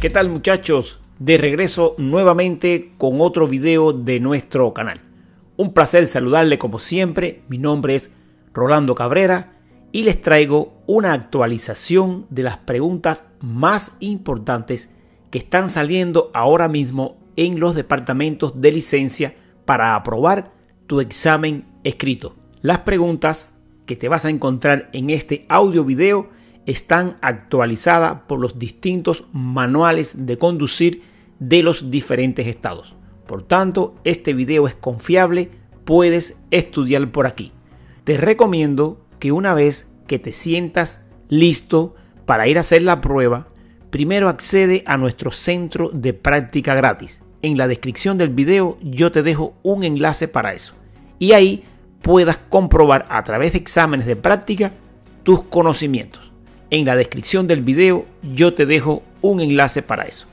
¿Qué tal muchachos? De regreso nuevamente con otro video de nuestro canal. Un placer saludarle como siempre, mi nombre es Rolando Cabrera y les traigo una actualización de las preguntas más importantes que están saliendo ahora mismo en los departamentos de licencia para aprobar tu examen escrito. Las preguntas que te vas a encontrar en este audio video están actualizadas por los distintos manuales de conducir de los diferentes estados. Por tanto, este video es confiable, puedes estudiar por aquí. Te recomiendo que una vez que te sientas listo para ir a hacer la prueba, primero accede a nuestro centro de práctica gratis. En la descripción del video yo te dejo un enlace para eso. Y ahí puedas comprobar a través de exámenes de práctica tus conocimientos. En la descripción del video yo te dejo un enlace para eso.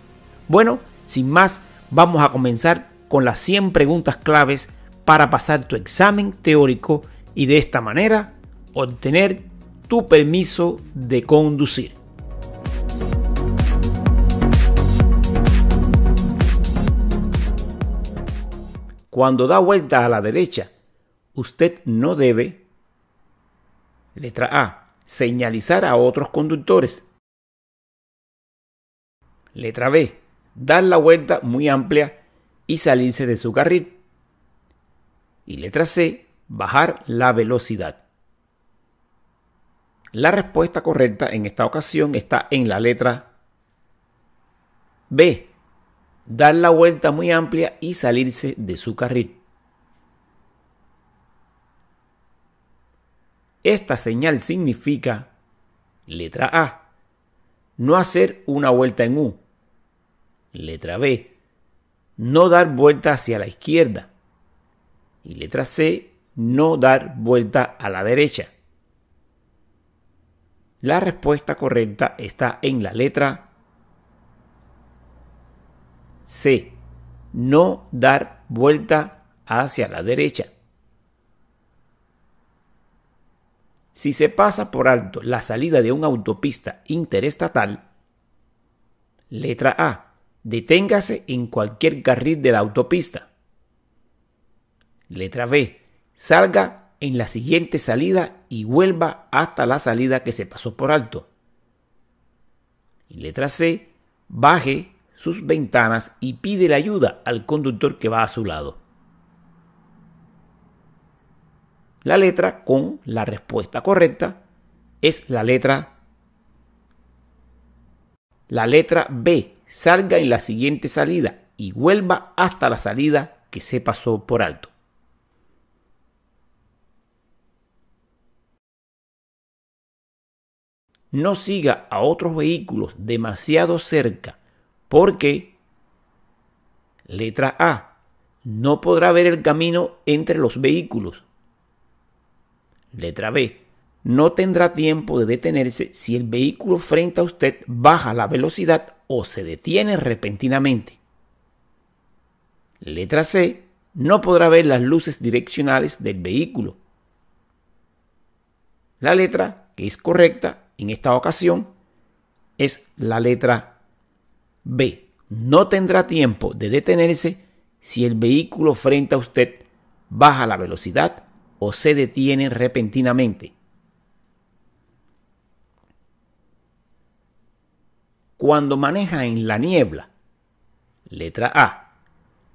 Bueno, sin más, vamos a comenzar con las 100 preguntas claves para pasar tu examen teórico y de esta manera obtener tu permiso de conducir. Cuando da vuelta a la derecha, usted no debe, letra A, señalizar a otros conductores. Letra B. Dar la vuelta muy amplia y salirse de su carril. Y letra C. Bajar la velocidad. La respuesta correcta en esta ocasión está en la letra B. Dar la vuelta muy amplia y salirse de su carril. Esta señal significa, letra A, no hacer una vuelta en U. Letra B, no dar vuelta hacia la izquierda. Y letra C, no dar vuelta a la derecha. La respuesta correcta está en la letra C. No dar vuelta hacia la derecha. Si se pasa por alto la salida de una autopista interestatal, letra A, deténgase en cualquier carril de la autopista. Letra B, salga en la siguiente salida y vuelva hasta la salida que se pasó por alto. letra C, baje sus ventanas y pide la ayuda al conductor que va a su lado. la letra con la respuesta correcta es la letra la letra B. Salga en la siguiente salida y vuelva hasta la salida que se pasó por alto. No siga a otros vehículos demasiado cerca porque letra A. No podrá ver el camino entre los vehículos Letra B. No tendrá tiempo de detenerse si el vehículo frente a usted baja la velocidad o se detiene repentinamente. Letra C. No podrá ver las luces direccionales del vehículo. La letra que es correcta en esta ocasión es la letra B. No tendrá tiempo de detenerse si el vehículo frente a usted baja la velocidad o se detiene repentinamente. Cuando maneja en la niebla, letra A,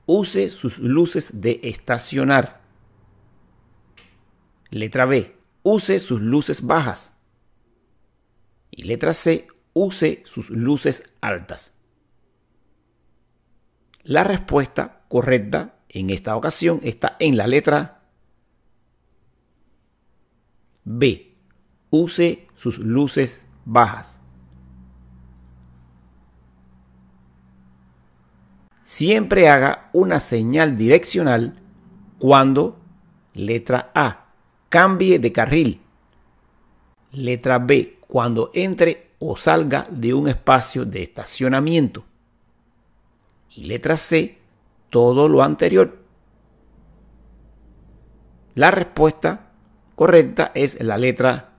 use sus luces de estacionar. Letra B, use sus luces bajas. Y letra C, use sus luces altas. La respuesta correcta en esta ocasión está en la letra A. B. Use sus luces bajas. Siempre haga una señal direccional cuando, letra A, cambie de carril. Letra B, cuando entre o salga de un espacio de estacionamiento. Y letra C, todo lo anterior. La respuesta correcta es la letra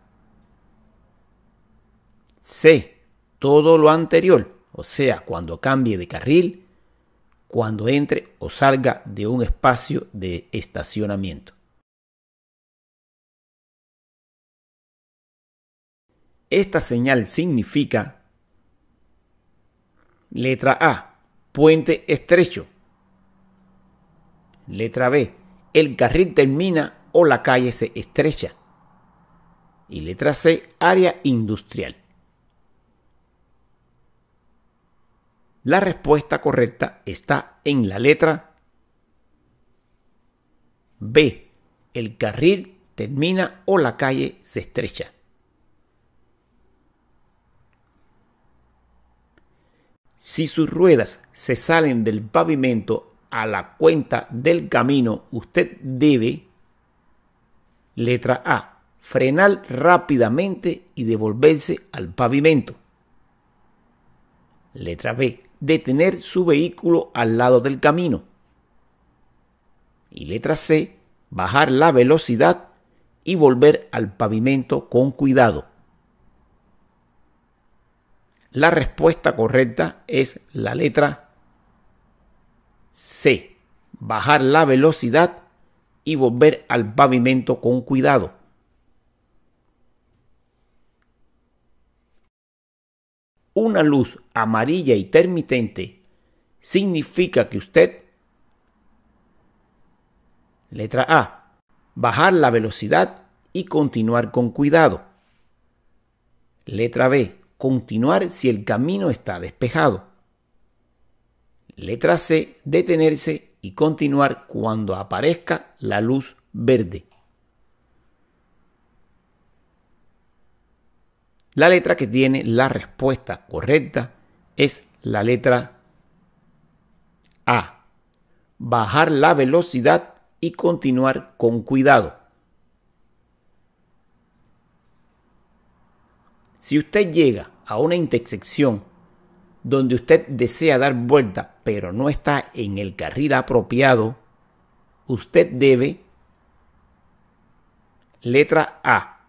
C. Todo lo anterior, o sea, cuando cambie de carril, cuando entre o salga de un espacio de estacionamiento. Esta señal significa letra A, puente estrecho. Letra B, el carril termina o la calle se estrecha. Y letra C, área industrial. La respuesta correcta está en la letra B. El carril termina o la calle se estrecha. Si sus ruedas se salen del pavimento a la cuenta del camino, usted debe Letra A. Frenar rápidamente y devolverse al pavimento. Letra B. Detener su vehículo al lado del camino. Y letra C. Bajar la velocidad y volver al pavimento con cuidado. La respuesta correcta es la letra C. Bajar la velocidad y volver al pavimento con cuidado. Una luz amarilla intermitente significa que usted, letra A, bajar la velocidad y continuar con cuidado. Letra B, continuar si el camino está despejado. Letra C, detenerse y continuar cuando aparezca la luz verde. La letra que tiene la respuesta correcta es la letra A. Bajar la velocidad y continuar con cuidado. Si usted llega a una intersección donde usted desea dar vuelta, pero no está en el carril apropiado, usted debe, letra A,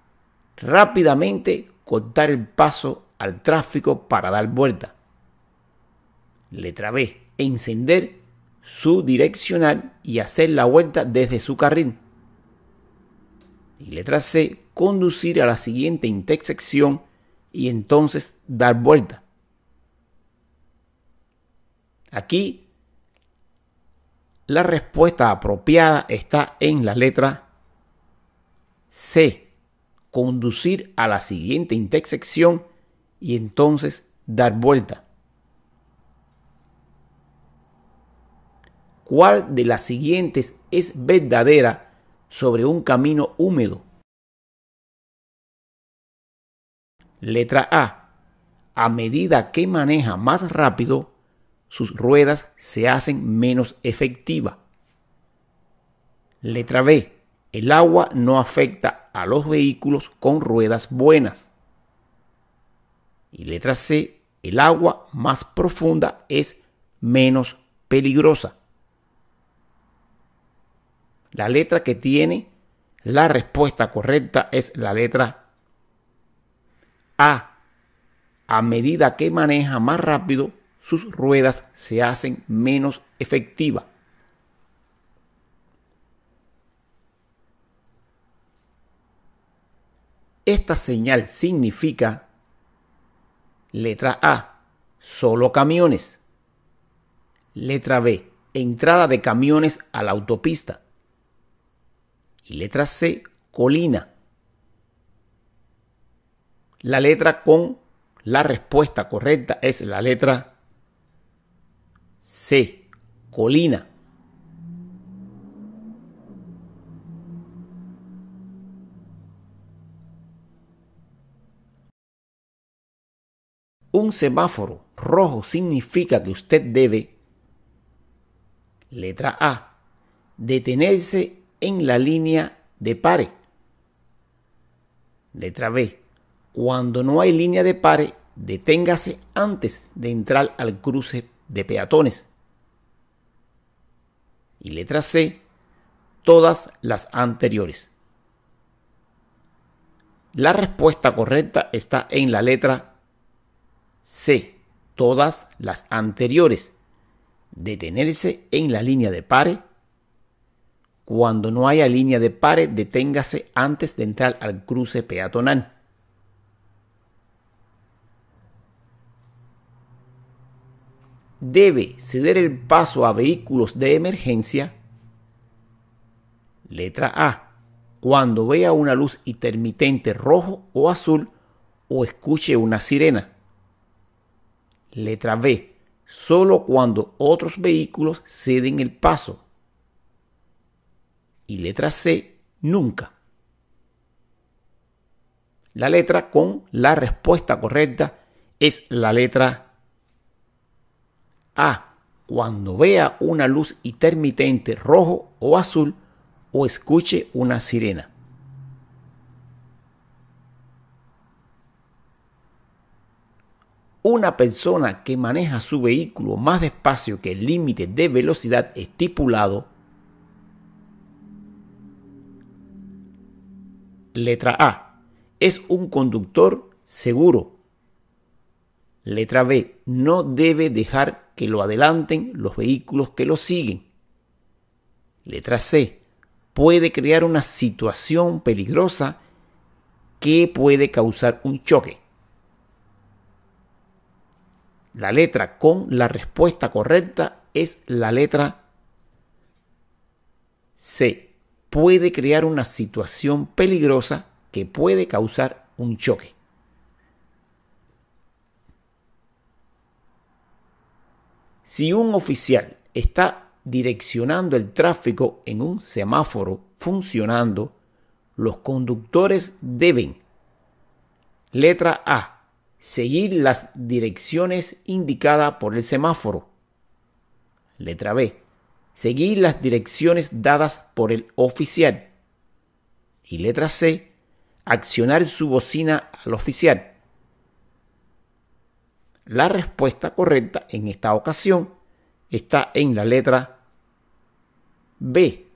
rápidamente cortar el paso al tráfico para dar vuelta. Letra B, encender su direccional y hacer la vuelta desde su carril. Y letra C, conducir a la siguiente intersección y entonces dar vuelta. Aquí la respuesta apropiada está en la letra C. Conducir a la siguiente intersección y entonces dar vuelta. ¿Cuál de las siguientes es verdadera sobre un camino húmedo? Letra A. A medida que maneja más rápido, sus ruedas se hacen menos efectiva Letra B. El agua no afecta a los vehículos con ruedas buenas. Y letra C. El agua más profunda es menos peligrosa. La letra que tiene la respuesta correcta es la letra A. A medida que maneja más rápido, sus ruedas se hacen menos efectiva. Esta señal significa letra A, solo camiones. Letra B, entrada de camiones a la autopista. Y letra C, colina. La letra con la respuesta correcta es la letra C. Colina. Un semáforo rojo significa que usted debe, letra A, detenerse en la línea de pare. Letra B, cuando no hay línea de pare, deténgase antes de entrar al cruce de peatones. Y letra C, todas las anteriores. La respuesta correcta está en la letra C, todas las anteriores. Detenerse en la línea de pare. Cuando no haya línea de pare, deténgase antes de entrar al cruce peatonal. debe ceder el paso a vehículos de emergencia. Letra A. Cuando vea una luz intermitente rojo o azul o escuche una sirena. Letra B. Solo cuando otros vehículos ceden el paso. Y letra C. Nunca. La letra con la respuesta correcta es la letra a. Cuando vea una luz intermitente rojo o azul o escuche una sirena. Una persona que maneja su vehículo más despacio que el límite de velocidad estipulado. Letra A. Es un conductor seguro Letra B. No debe dejar que lo adelanten los vehículos que lo siguen. Letra C. Puede crear una situación peligrosa que puede causar un choque. La letra con la respuesta correcta es la letra C. Puede crear una situación peligrosa que puede causar un choque. Si un oficial está direccionando el tráfico en un semáforo funcionando, los conductores deben, letra A, seguir las direcciones indicadas por el semáforo. Letra B, seguir las direcciones dadas por el oficial. Y letra C, accionar su bocina al oficial. La respuesta correcta en esta ocasión está en la letra B.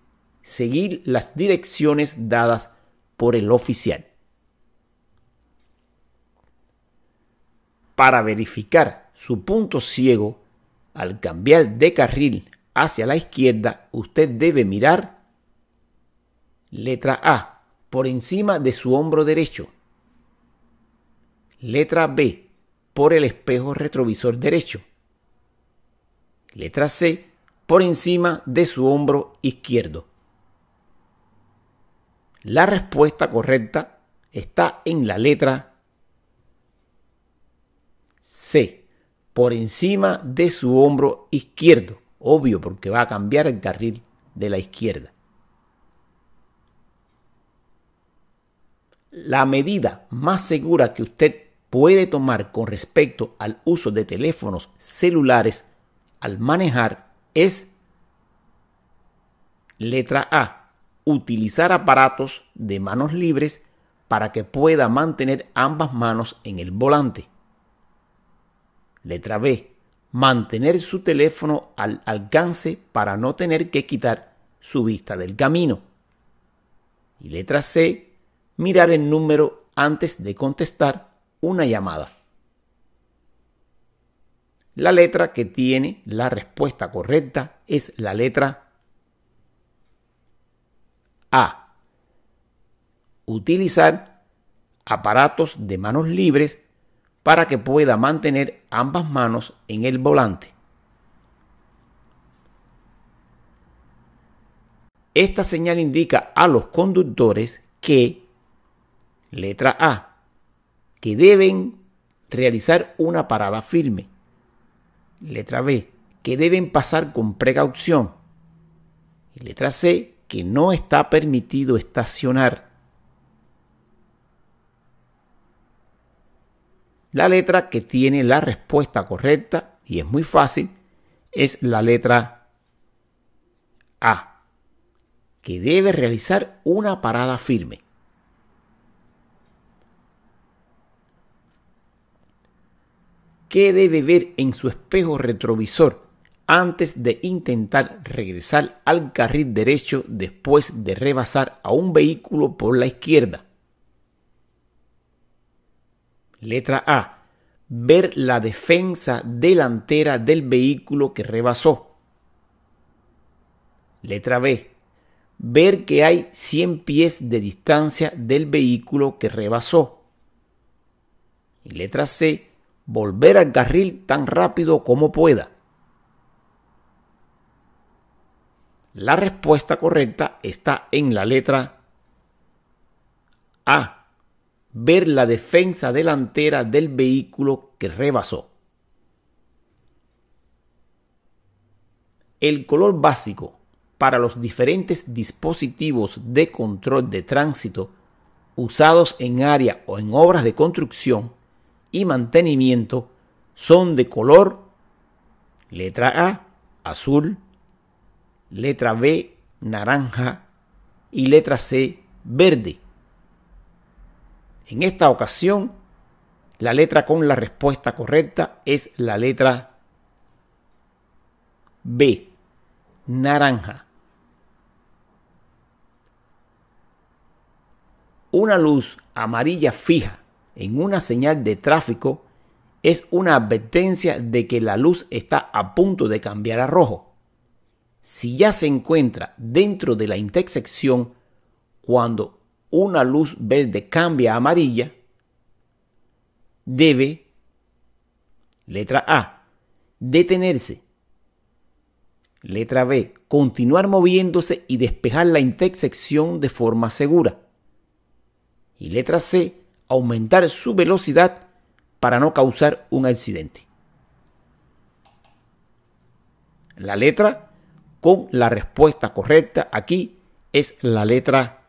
Seguir las direcciones dadas por el oficial. Para verificar su punto ciego, al cambiar de carril hacia la izquierda, usted debe mirar letra A por encima de su hombro derecho. Letra B por el espejo retrovisor derecho. Letra C, por encima de su hombro izquierdo. La respuesta correcta está en la letra C, por encima de su hombro izquierdo. Obvio, porque va a cambiar el carril de la izquierda. La medida más segura que usted puede tomar con respecto al uso de teléfonos celulares al manejar es letra A, utilizar aparatos de manos libres para que pueda mantener ambas manos en el volante. Letra B, mantener su teléfono al alcance para no tener que quitar su vista del camino. Y letra C, mirar el número antes de contestar una llamada. La letra que tiene la respuesta correcta es la letra A. Utilizar aparatos de manos libres para que pueda mantener ambas manos en el volante. Esta señal indica a los conductores que, letra A, que deben realizar una parada firme. Letra B, que deben pasar con precaución. letra C, que no está permitido estacionar. La letra que tiene la respuesta correcta, y es muy fácil, es la letra A, que debe realizar una parada firme. qué debe ver en su espejo retrovisor antes de intentar regresar al carril derecho después de rebasar a un vehículo por la izquierda. Letra A. Ver la defensa delantera del vehículo que rebasó. Letra B. Ver que hay 100 pies de distancia del vehículo que rebasó. letra C volver al carril tan rápido como pueda. La respuesta correcta está en la letra A. Ver la defensa delantera del vehículo que rebasó. El color básico para los diferentes dispositivos de control de tránsito usados en área o en obras de construcción y mantenimiento son de color letra A azul, letra B naranja y letra C verde. En esta ocasión, la letra con la respuesta correcta es la letra B, naranja. Una luz amarilla fija en una señal de tráfico es una advertencia de que la luz está a punto de cambiar a rojo. Si ya se encuentra dentro de la intersección, cuando una luz verde cambia a amarilla, debe, letra A, detenerse. Letra B, continuar moviéndose y despejar la intersección de forma segura. Y letra C, aumentar su velocidad para no causar un accidente. La letra con la respuesta correcta aquí es la letra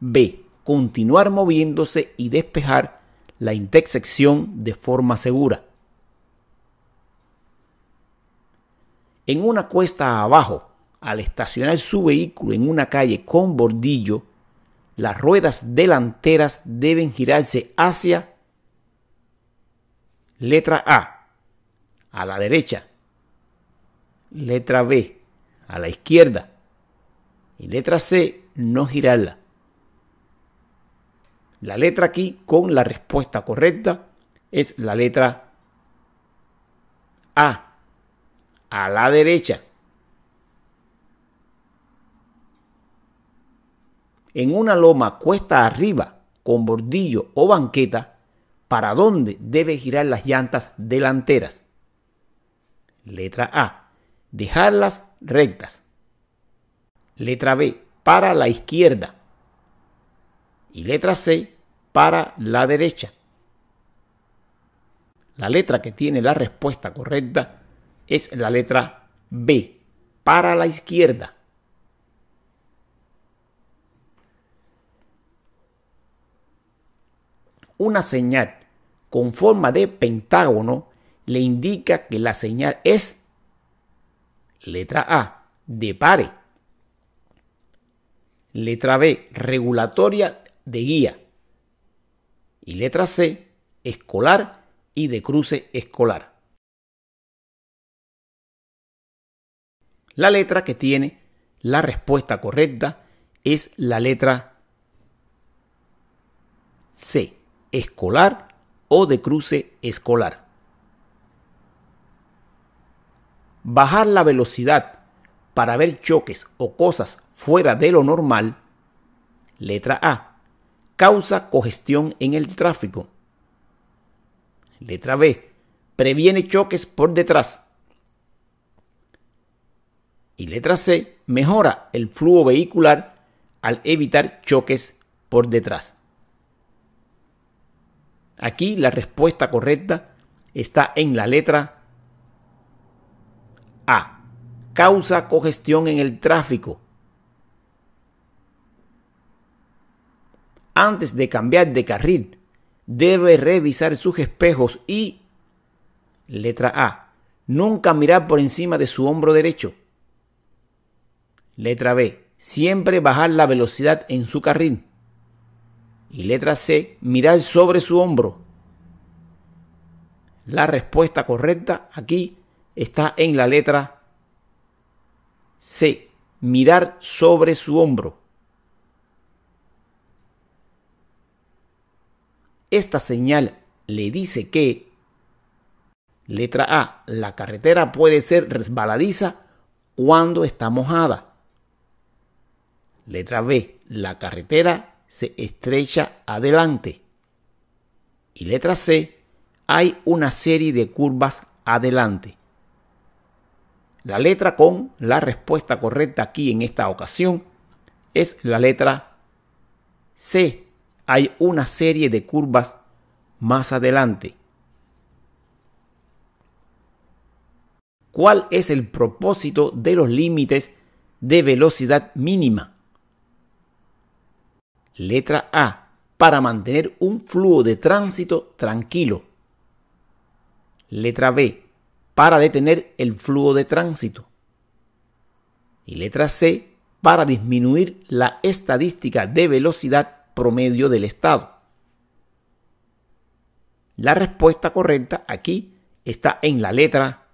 B. Continuar moviéndose y despejar la intersección de forma segura. En una cuesta abajo, al estacionar su vehículo en una calle con bordillo, las ruedas delanteras deben girarse hacia letra A, a la derecha, letra B, a la izquierda y letra C, no girarla. La letra aquí con la respuesta correcta es la letra A, a la derecha. en una loma cuesta arriba con bordillo o banqueta para dónde debe girar las llantas delanteras. Letra A. Dejarlas rectas. Letra B. Para la izquierda. Y letra C. Para la derecha. La letra que tiene la respuesta correcta es la letra B. Para la izquierda. una señal con forma de pentágono le indica que la señal es letra A, de pare. Letra B, regulatoria de guía. Y letra C, escolar y de cruce escolar. La letra que tiene la respuesta correcta es la letra C escolar o de cruce escolar. Bajar la velocidad para ver choques o cosas fuera de lo normal. Letra A. Causa cogestión en el tráfico. Letra B. Previene choques por detrás. Y letra C. Mejora el flujo vehicular al evitar choques por detrás. Aquí la respuesta correcta está en la letra A. Causa cogestión en el tráfico. Antes de cambiar de carril, debe revisar sus espejos y... Letra A. Nunca mirar por encima de su hombro derecho. Letra B. Siempre bajar la velocidad en su carril. Y letra C, mirar sobre su hombro. La respuesta correcta aquí está en la letra C, mirar sobre su hombro. Esta señal le dice que, letra A, la carretera puede ser resbaladiza cuando está mojada. Letra B, la carretera se estrecha adelante. Y letra C, hay una serie de curvas adelante. La letra con la respuesta correcta aquí en esta ocasión es la letra C. Hay una serie de curvas más adelante. ¿Cuál es el propósito de los límites de velocidad mínima? Letra A. Para mantener un flujo de tránsito tranquilo. Letra B. Para detener el flujo de tránsito. Y letra C. Para disminuir la estadística de velocidad promedio del Estado. La respuesta correcta aquí está en la letra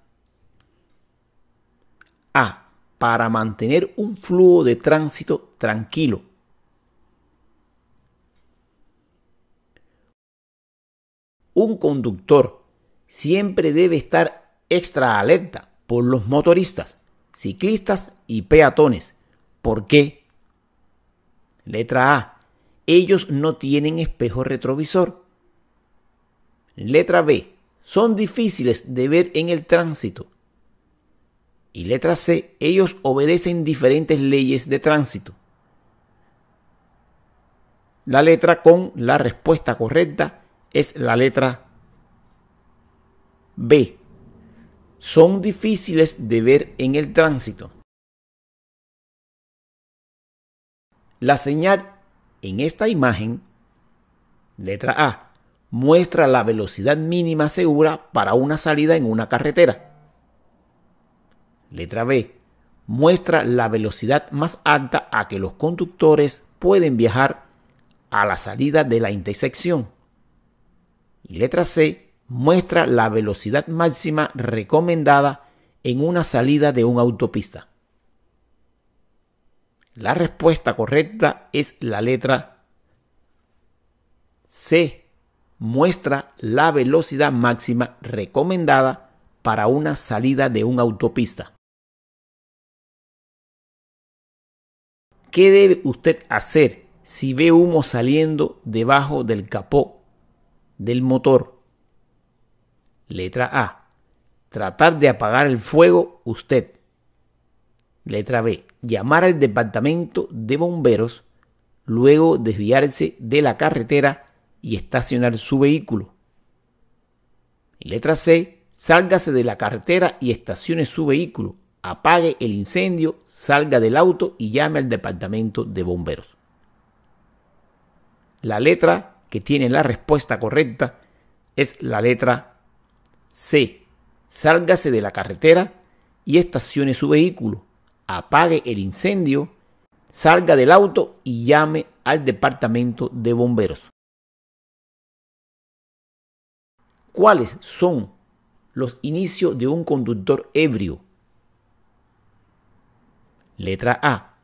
A. Para mantener un flujo de tránsito tranquilo. un conductor siempre debe estar extra alerta por los motoristas, ciclistas y peatones. ¿Por qué? Letra A. Ellos no tienen espejo retrovisor. Letra B. Son difíciles de ver en el tránsito. Y letra C. Ellos obedecen diferentes leyes de tránsito. La letra con la respuesta correcta es la letra B. Son difíciles de ver en el tránsito. La señal en esta imagen, letra A, muestra la velocidad mínima segura para una salida en una carretera. Letra B, muestra la velocidad más alta a que los conductores pueden viajar a la salida de la intersección. Y letra C muestra la velocidad máxima recomendada en una salida de una autopista. La respuesta correcta es la letra C. Muestra la velocidad máxima recomendada para una salida de una autopista. ¿Qué debe usted hacer si ve humo saliendo debajo del capó del motor. Letra A. Tratar de apagar el fuego usted. Letra B. Llamar al departamento de bomberos, luego desviarse de la carretera y estacionar su vehículo. Letra C. Sálgase de la carretera y estacione su vehículo. Apague el incendio, salga del auto y llame al departamento de bomberos. La letra que tiene la respuesta correcta es la letra C. Sálgase de la carretera y estacione su vehículo. Apague el incendio, salga del auto y llame al departamento de bomberos. ¿Cuáles son los inicios de un conductor ebrio? Letra A.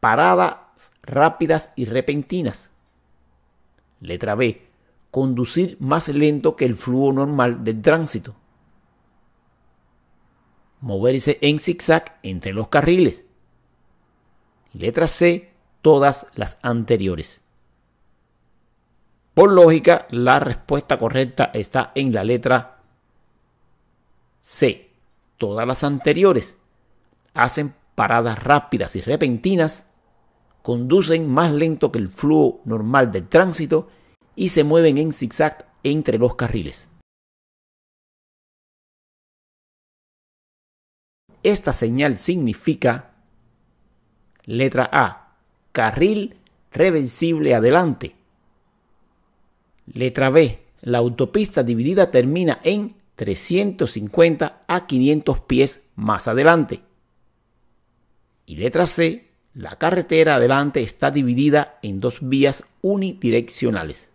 Paradas rápidas y repentinas. Letra B. Conducir más lento que el flujo normal del tránsito. Moverse en zigzag entre los carriles. Letra C. Todas las anteriores. Por lógica, la respuesta correcta está en la letra C. Todas las anteriores hacen paradas rápidas y repentinas conducen más lento que el flujo normal del tránsito y se mueven en zigzag entre los carriles. Esta señal significa letra A, carril reversible adelante. Letra B, la autopista dividida termina en 350 a 500 pies más adelante. Y letra C, la carretera adelante está dividida en dos vías unidireccionales.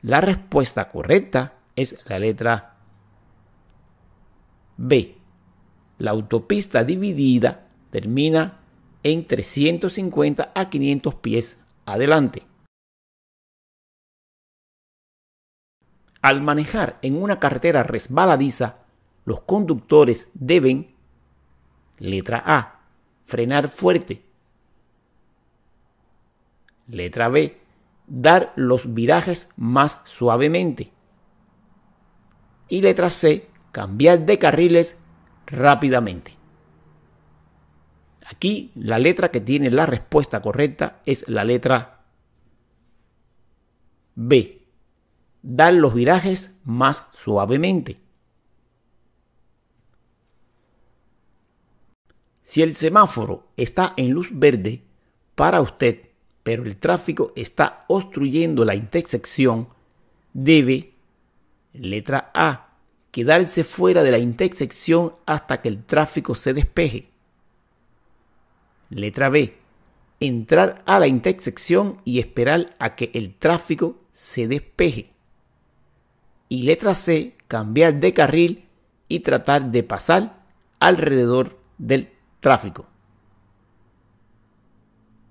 La respuesta correcta es la letra B. La autopista dividida termina en 350 a 500 pies adelante. Al manejar en una carretera resbaladiza, los conductores deben, letra A, frenar fuerte. Letra B, dar los virajes más suavemente. Y letra C, cambiar de carriles rápidamente. Aquí la letra que tiene la respuesta correcta es la letra B. Dar los virajes más suavemente. Si el semáforo está en luz verde para usted, pero el tráfico está obstruyendo la intersección, debe, letra A, quedarse fuera de la intersección hasta que el tráfico se despeje. Letra B, entrar a la intersección y esperar a que el tráfico se despeje. Y letra C, cambiar de carril y tratar de pasar alrededor del tráfico.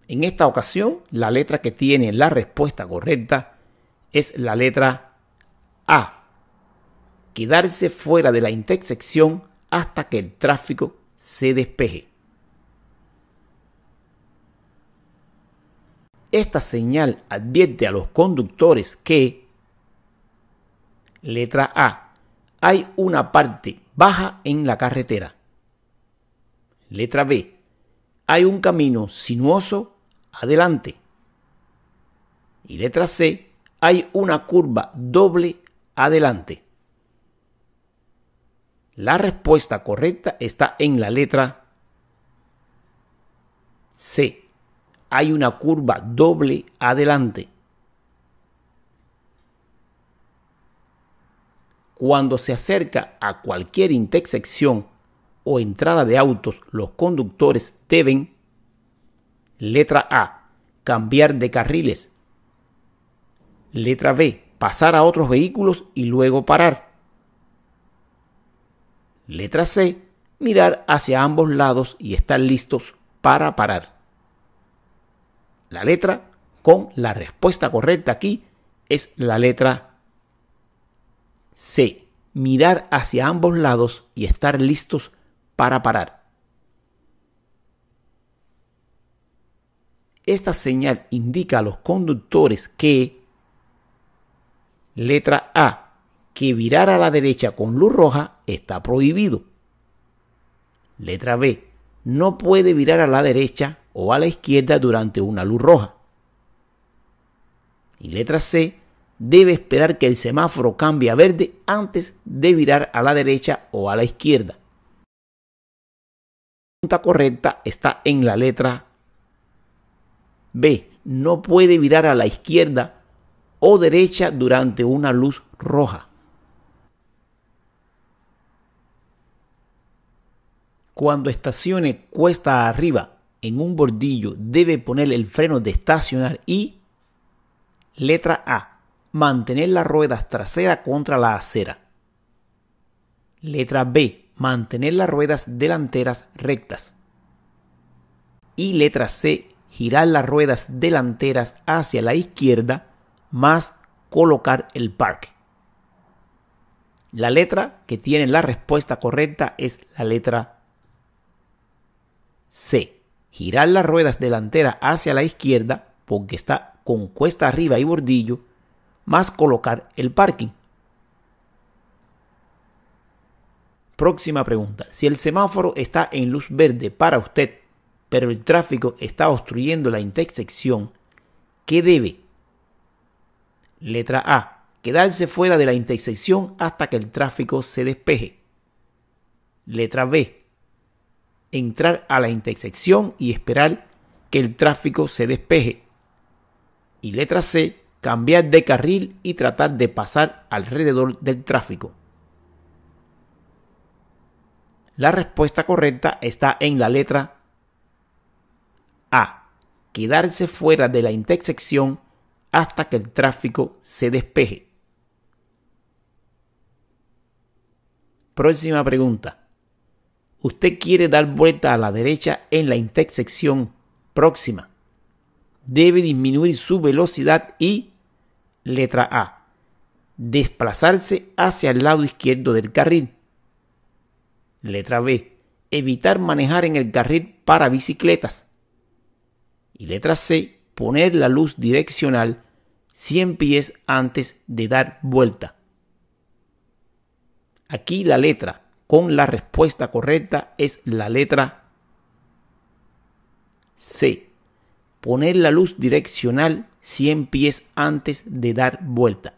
En esta ocasión, la letra que tiene la respuesta correcta es la letra A. Quedarse fuera de la intersección hasta que el tráfico se despeje. Esta señal advierte a los conductores que, letra A, hay una parte baja en la carretera. Letra B. Hay un camino sinuoso adelante. Y letra C. Hay una curva doble adelante. La respuesta correcta está en la letra C. Hay una curva doble adelante. Cuando se acerca a cualquier intersección o entrada de autos, los conductores deben, letra A, cambiar de carriles. Letra B, pasar a otros vehículos y luego parar. Letra C, mirar hacia ambos lados y estar listos para parar. La letra con la respuesta correcta aquí es la letra C, mirar hacia ambos lados y estar listos para para parar. Esta señal indica a los conductores que, letra A, que virar a la derecha con luz roja está prohibido. Letra B, no puede virar a la derecha o a la izquierda durante una luz roja. Y letra C, debe esperar que el semáforo cambie a verde antes de virar a la derecha o a la izquierda pregunta correcta está en la letra B. No puede virar a la izquierda o derecha durante una luz roja. Cuando estacione cuesta arriba en un bordillo, debe poner el freno de estacionar y letra A. Mantener las ruedas traseras contra la acera. Letra B mantener las ruedas delanteras rectas. Y letra C, girar las ruedas delanteras hacia la izquierda más colocar el parque. La letra que tiene la respuesta correcta es la letra C. Girar las ruedas delanteras hacia la izquierda porque está con cuesta arriba y bordillo, más colocar el parking. Próxima pregunta. Si el semáforo está en luz verde para usted, pero el tráfico está obstruyendo la intersección, ¿qué debe? Letra A. Quedarse fuera de la intersección hasta que el tráfico se despeje. Letra B. Entrar a la intersección y esperar que el tráfico se despeje. Y letra C. Cambiar de carril y tratar de pasar alrededor del tráfico. La respuesta correcta está en la letra A. Quedarse fuera de la intersección hasta que el tráfico se despeje. Próxima pregunta. Usted quiere dar vuelta a la derecha en la intersección próxima. Debe disminuir su velocidad y letra A. Desplazarse hacia el lado izquierdo del carril. Letra B. Evitar manejar en el carril para bicicletas. Y letra C. Poner la luz direccional 100 pies antes de dar vuelta. Aquí la letra con la respuesta correcta es la letra C. Poner la luz direccional 100 pies antes de dar vuelta.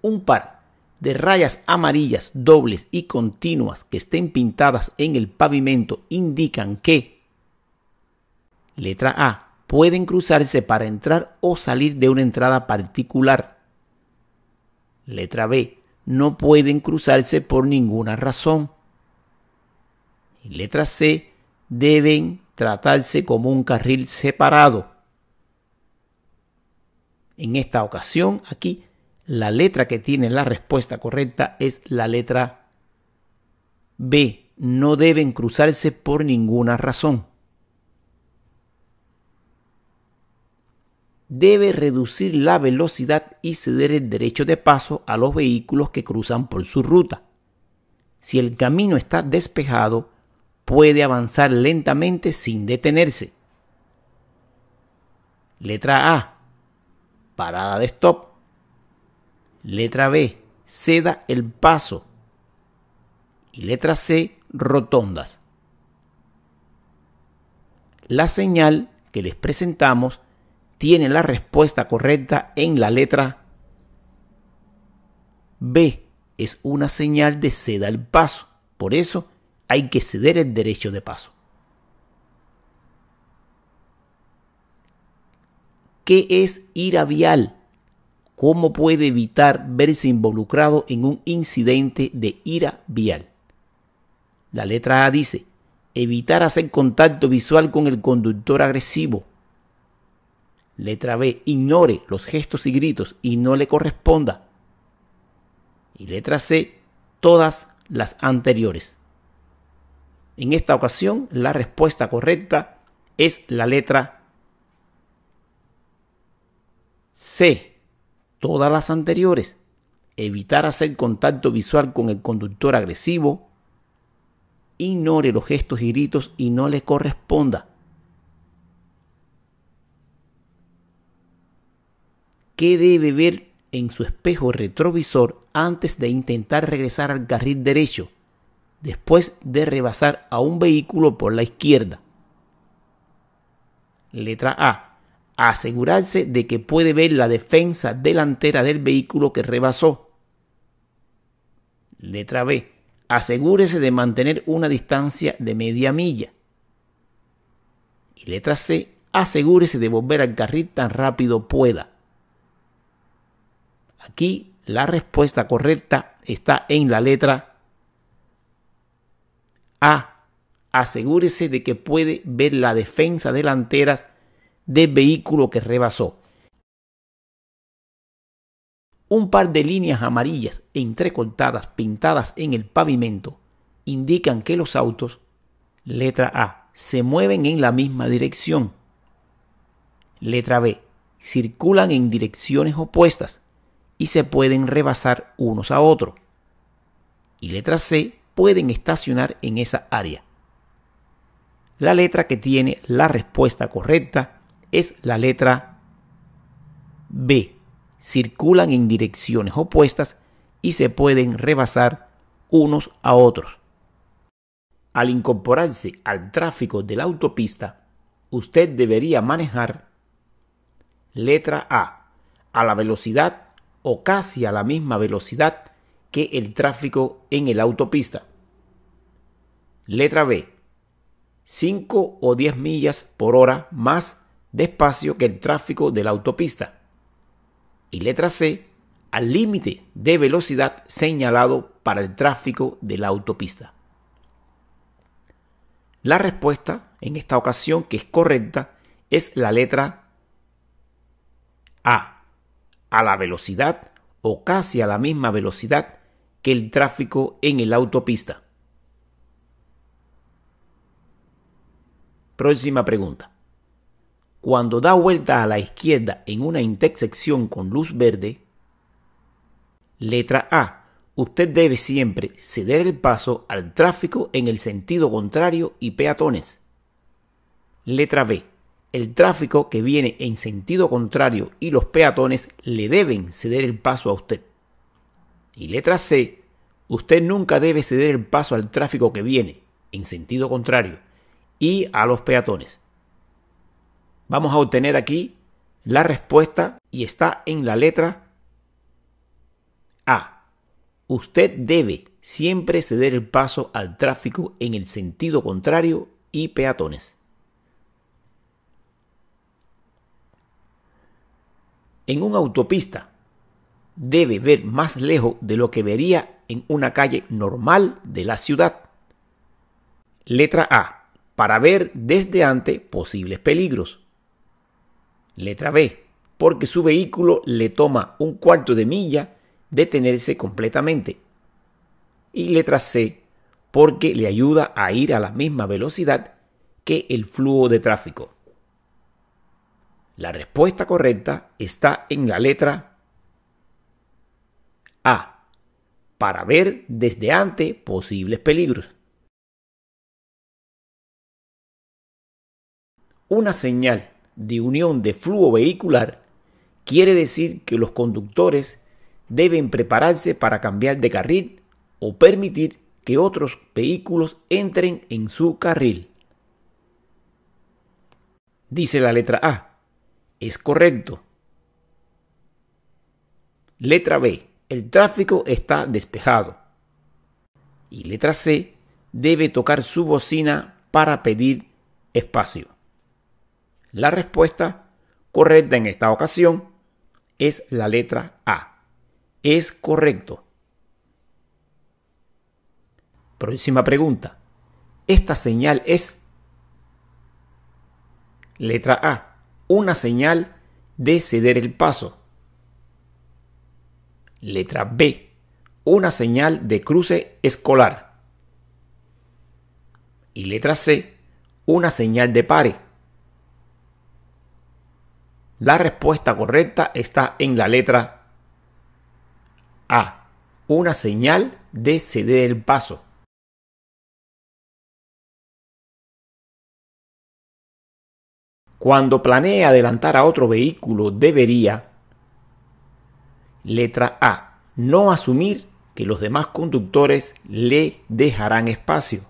Un par de rayas amarillas dobles y continuas que estén pintadas en el pavimento indican que letra A pueden cruzarse para entrar o salir de una entrada particular. Letra B no pueden cruzarse por ninguna razón. Y letra C deben tratarse como un carril separado. En esta ocasión aquí la letra que tiene la respuesta correcta es la letra B. No deben cruzarse por ninguna razón. Debe reducir la velocidad y ceder el derecho de paso a los vehículos que cruzan por su ruta. Si el camino está despejado, puede avanzar lentamente sin detenerse. Letra A. Parada de stop. Letra B, ceda el paso. Y letra C, rotondas. La señal que les presentamos tiene la respuesta correcta en la letra B. Es una señal de ceda el paso. Por eso hay que ceder el derecho de paso. ¿Qué es a vial? ¿Cómo puede evitar verse involucrado en un incidente de ira vial? La letra A dice, evitar hacer contacto visual con el conductor agresivo. Letra B, ignore los gestos y gritos y no le corresponda. Y letra C, todas las anteriores. En esta ocasión, la respuesta correcta es la letra C todas las anteriores, evitar hacer contacto visual con el conductor agresivo, ignore los gestos y gritos y no le corresponda. ¿Qué debe ver en su espejo retrovisor antes de intentar regresar al carril derecho, después de rebasar a un vehículo por la izquierda? Letra A asegurarse de que puede ver la defensa delantera del vehículo que rebasó. Letra B. Asegúrese de mantener una distancia de media milla. Y letra C. Asegúrese de volver al carril tan rápido pueda. Aquí la respuesta correcta está en la letra A. Asegúrese de que puede ver la defensa delantera de vehículo que rebasó. Un par de líneas amarillas entrecortadas pintadas en el pavimento indican que los autos, letra A, se mueven en la misma dirección. Letra B, circulan en direcciones opuestas y se pueden rebasar unos a otros. Y letra C, pueden estacionar en esa área. La letra que tiene la respuesta correcta es la letra B. Circulan en direcciones opuestas y se pueden rebasar unos a otros. Al incorporarse al tráfico de la autopista, usted debería manejar letra A a la velocidad o casi a la misma velocidad que el tráfico en el autopista. Letra B. 5 o 10 millas por hora más despacio que el tráfico de la autopista. Y letra C, al límite de velocidad señalado para el tráfico de la autopista. La respuesta en esta ocasión que es correcta es la letra A, a la velocidad o casi a la misma velocidad que el tráfico en la autopista. Próxima pregunta cuando da vuelta a la izquierda en una intersección con luz verde. Letra A. Usted debe siempre ceder el paso al tráfico en el sentido contrario y peatones. Letra B. El tráfico que viene en sentido contrario y los peatones le deben ceder el paso a usted. Y letra C. Usted nunca debe ceder el paso al tráfico que viene en sentido contrario y a los peatones. Vamos a obtener aquí la respuesta y está en la letra A. Usted debe siempre ceder el paso al tráfico en el sentido contrario y peatones. En una autopista debe ver más lejos de lo que vería en una calle normal de la ciudad. Letra A. Para ver desde antes posibles peligros. Letra B, porque su vehículo le toma un cuarto de milla detenerse completamente. Y letra C, porque le ayuda a ir a la misma velocidad que el flujo de tráfico. La respuesta correcta está en la letra A, para ver desde antes posibles peligros. Una señal de unión de flujo vehicular quiere decir que los conductores deben prepararse para cambiar de carril o permitir que otros vehículos entren en su carril. Dice la letra A. Es correcto. Letra B. El tráfico está despejado. Y letra C. Debe tocar su bocina para pedir espacio. La respuesta correcta en esta ocasión es la letra A. Es correcto. Próxima pregunta. Esta señal es letra A. Una señal de ceder el paso. Letra B. Una señal de cruce escolar. Y letra C. Una señal de pare. La respuesta correcta está en la letra A. Una señal de ceder el paso. Cuando planee adelantar a otro vehículo debería, letra A, no asumir que los demás conductores le dejarán espacio.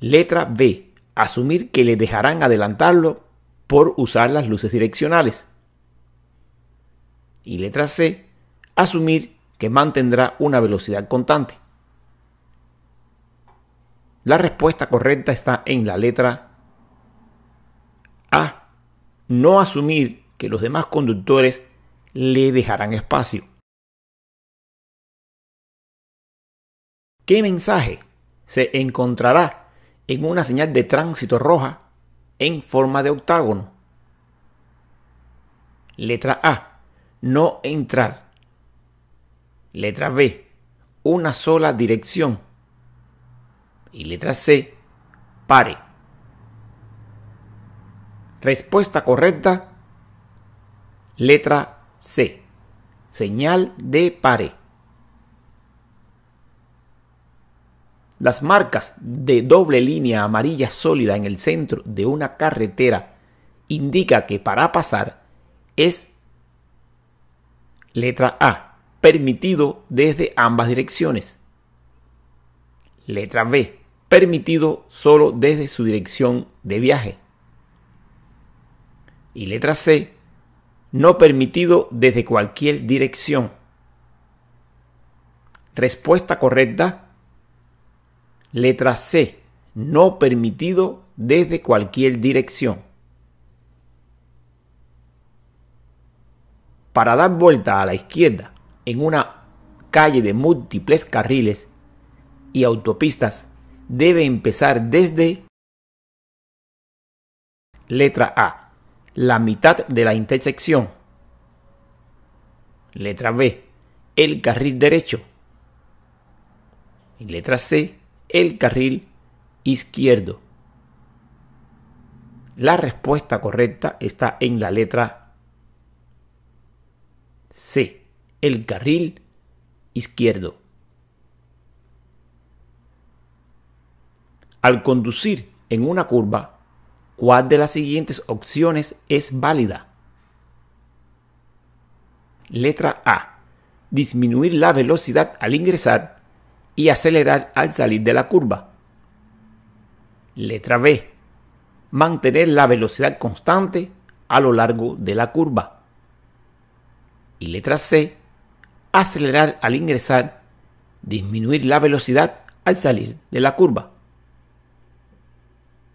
Letra B, asumir que le dejarán adelantarlo por usar las luces direccionales. Y letra C, asumir que mantendrá una velocidad constante. La respuesta correcta está en la letra A. No asumir que los demás conductores le dejarán espacio. ¿Qué mensaje se encontrará en una señal de tránsito roja en forma de octágono. Letra A. No entrar. Letra B. Una sola dirección. Y letra C. Pare. Respuesta correcta. Letra C. Señal de pare. Las marcas de doble línea amarilla sólida en el centro de una carretera indica que para pasar es letra A, permitido desde ambas direcciones. Letra B, permitido solo desde su dirección de viaje. Y letra C, no permitido desde cualquier dirección. Respuesta correcta Letra C. No permitido desde cualquier dirección. Para dar vuelta a la izquierda en una calle de múltiples carriles y autopistas debe empezar desde letra A, la mitad de la intersección. Letra B, el carril derecho. Y letra C, el carril izquierdo. La respuesta correcta está en la letra C, el carril izquierdo. Al conducir en una curva, ¿cuál de las siguientes opciones es válida? Letra A. Disminuir la velocidad al ingresar y acelerar al salir de la curva. Letra B. Mantener la velocidad constante a lo largo de la curva. Y letra C. Acelerar al ingresar, disminuir la velocidad al salir de la curva.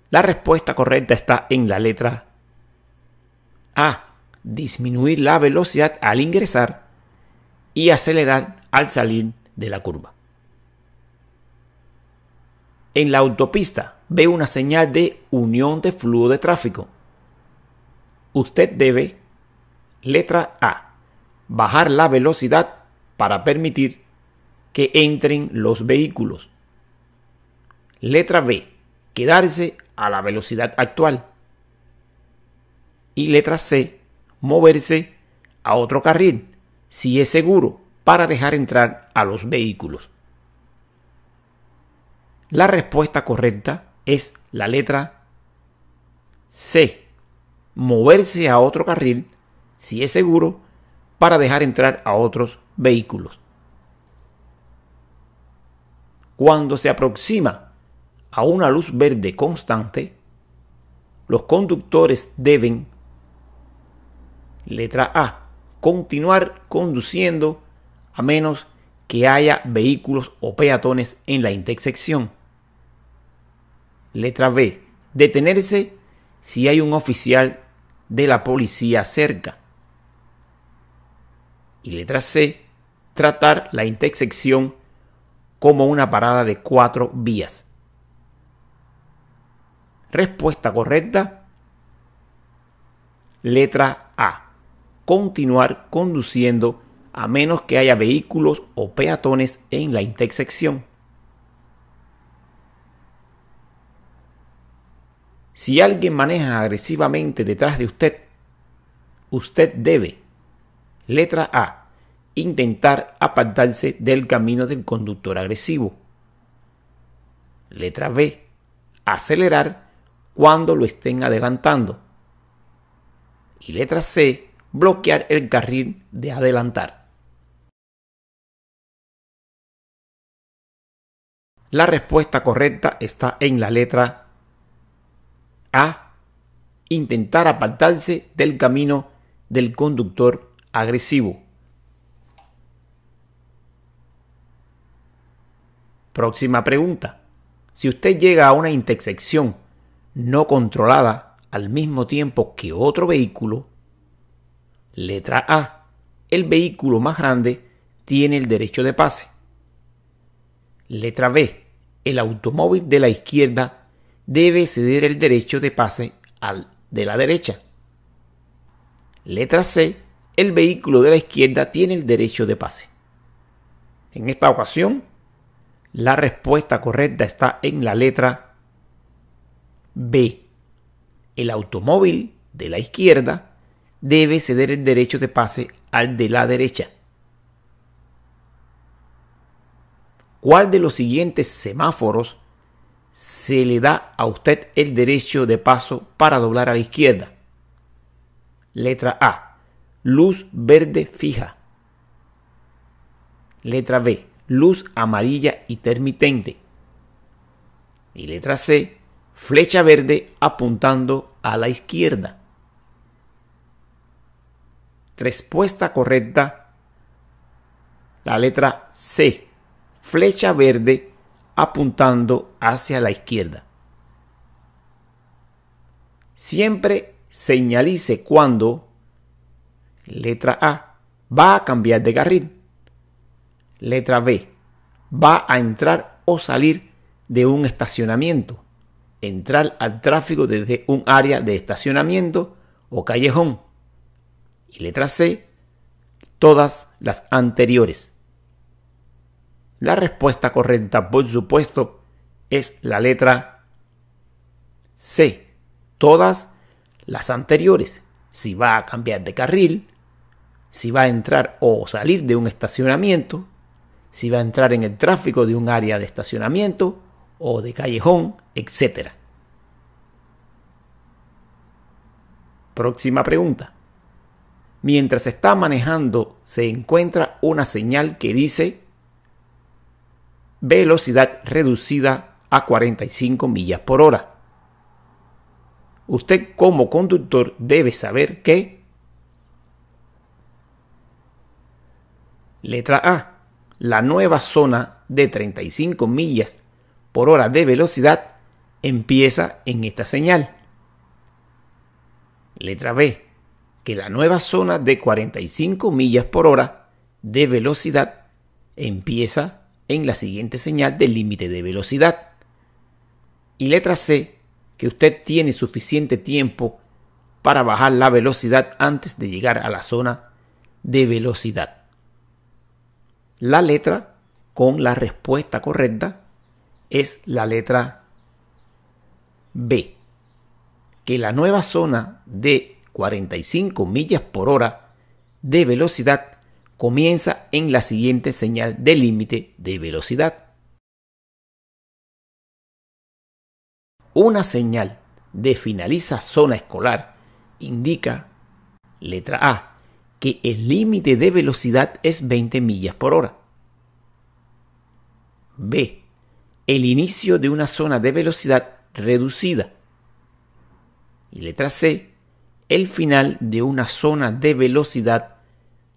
La respuesta correcta está en la letra A. Disminuir la velocidad al ingresar y acelerar al salir de la curva en la autopista ve una señal de unión de flujo de tráfico. Usted debe, letra A, bajar la velocidad para permitir que entren los vehículos. Letra B, quedarse a la velocidad actual. Y letra C, moverse a otro carril, si es seguro, para dejar entrar a los vehículos. La respuesta correcta es la letra C. Moverse a otro carril, si es seguro, para dejar entrar a otros vehículos. Cuando se aproxima a una luz verde constante, los conductores deben, letra A, continuar conduciendo a menos que haya vehículos o peatones en la intersección. Letra B. Detenerse si hay un oficial de la policía cerca. Y letra C. Tratar la intersección como una parada de cuatro vías. Respuesta correcta. Letra A. Continuar conduciendo a menos que haya vehículos o peatones en la intersección. Si alguien maneja agresivamente detrás de usted, usted debe, letra A, intentar apartarse del camino del conductor agresivo. Letra B, acelerar cuando lo estén adelantando. Y letra C, bloquear el carril de adelantar. La respuesta correcta está en la letra a intentar apartarse del camino del conductor agresivo. Próxima pregunta. Si usted llega a una intersección no controlada al mismo tiempo que otro vehículo, letra A, el vehículo más grande tiene el derecho de pase. Letra B, el automóvil de la izquierda debe ceder el derecho de pase al de la derecha. Letra C. El vehículo de la izquierda tiene el derecho de pase. En esta ocasión, la respuesta correcta está en la letra B. El automóvil de la izquierda debe ceder el derecho de pase al de la derecha. ¿Cuál de los siguientes semáforos se le da a usted el derecho de paso para doblar a la izquierda. Letra A. Luz verde fija. Letra B. Luz amarilla intermitente. Y letra C. Flecha verde apuntando a la izquierda. Respuesta correcta. La letra C. Flecha verde apuntando hacia la izquierda. Siempre señalice cuando, letra A, va a cambiar de carril. Letra B, va a entrar o salir de un estacionamiento. Entrar al tráfico desde un área de estacionamiento o callejón. Y letra C, todas las anteriores. La respuesta correcta, por supuesto, es la letra C. Todas las anteriores. Si va a cambiar de carril, si va a entrar o salir de un estacionamiento, si va a entrar en el tráfico de un área de estacionamiento o de callejón, etc. Próxima pregunta. Mientras está manejando, se encuentra una señal que dice velocidad reducida a 45 millas por hora. Usted como conductor debe saber que... Letra A. La nueva zona de 35 millas por hora de velocidad empieza en esta señal. Letra B. Que la nueva zona de 45 millas por hora de velocidad empieza en la siguiente señal del límite de velocidad. Y letra C, que usted tiene suficiente tiempo para bajar la velocidad antes de llegar a la zona de velocidad. La letra con la respuesta correcta es la letra B, que la nueva zona de 45 millas por hora de velocidad comienza en la siguiente señal de límite de velocidad. Una señal de finaliza zona escolar indica, letra A, que el límite de velocidad es 20 millas por hora. B. El inicio de una zona de velocidad reducida. Y letra C. El final de una zona de velocidad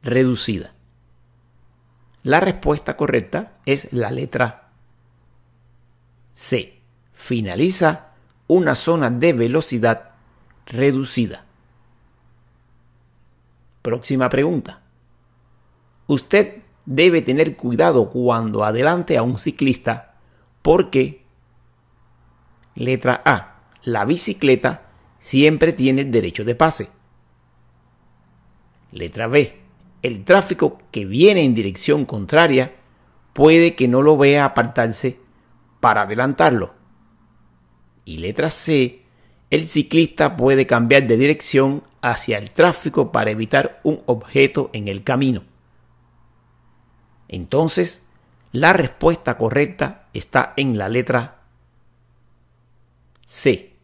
reducida. La respuesta correcta es la letra C. Finaliza una zona de velocidad reducida. Próxima pregunta. Usted debe tener cuidado cuando adelante a un ciclista porque, letra A, la bicicleta siempre tiene derecho de pase. Letra B, el tráfico que viene en dirección contraria puede que no lo vea apartarse para adelantarlo. Y letra C, el ciclista puede cambiar de dirección hacia el tráfico para evitar un objeto en el camino. Entonces, la respuesta correcta está en la letra C.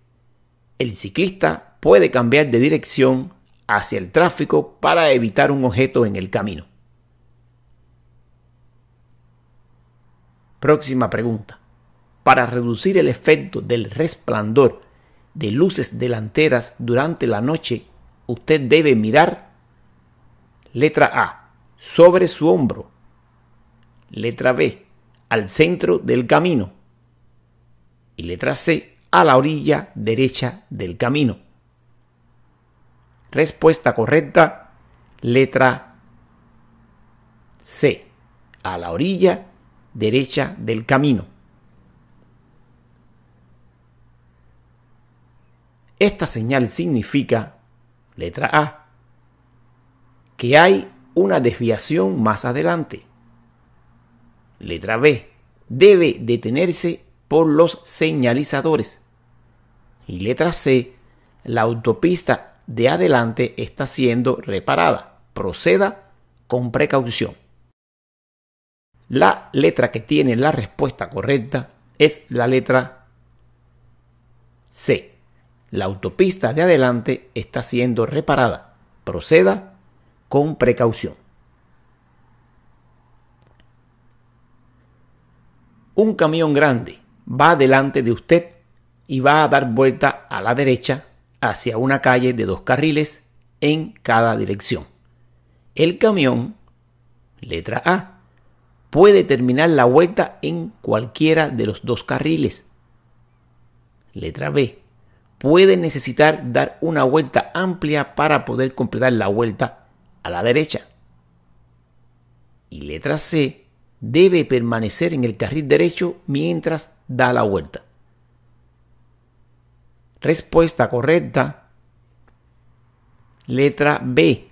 El ciclista puede cambiar de dirección hacia el tráfico para evitar un objeto en el camino. Próxima pregunta. Para reducir el efecto del resplandor de luces delanteras durante la noche, usted debe mirar letra A, sobre su hombro. Letra B, al centro del camino. Y letra C, a la orilla derecha del camino. Respuesta correcta, letra C, a la orilla derecha del camino. Esta señal significa, letra A, que hay una desviación más adelante. Letra B, debe detenerse por los señalizadores. Y letra C, la autopista de adelante está siendo reparada. Proceda con precaución. La letra que tiene la respuesta correcta es la letra C. La autopista de adelante está siendo reparada. Proceda con precaución. Un camión grande va delante de usted y va a dar vuelta a la derecha hacia una calle de dos carriles en cada dirección. El camión, letra A, puede terminar la vuelta en cualquiera de los dos carriles. Letra B, puede necesitar dar una vuelta amplia para poder completar la vuelta a la derecha. Y letra C, debe permanecer en el carril derecho mientras da la vuelta. Respuesta correcta. Letra B.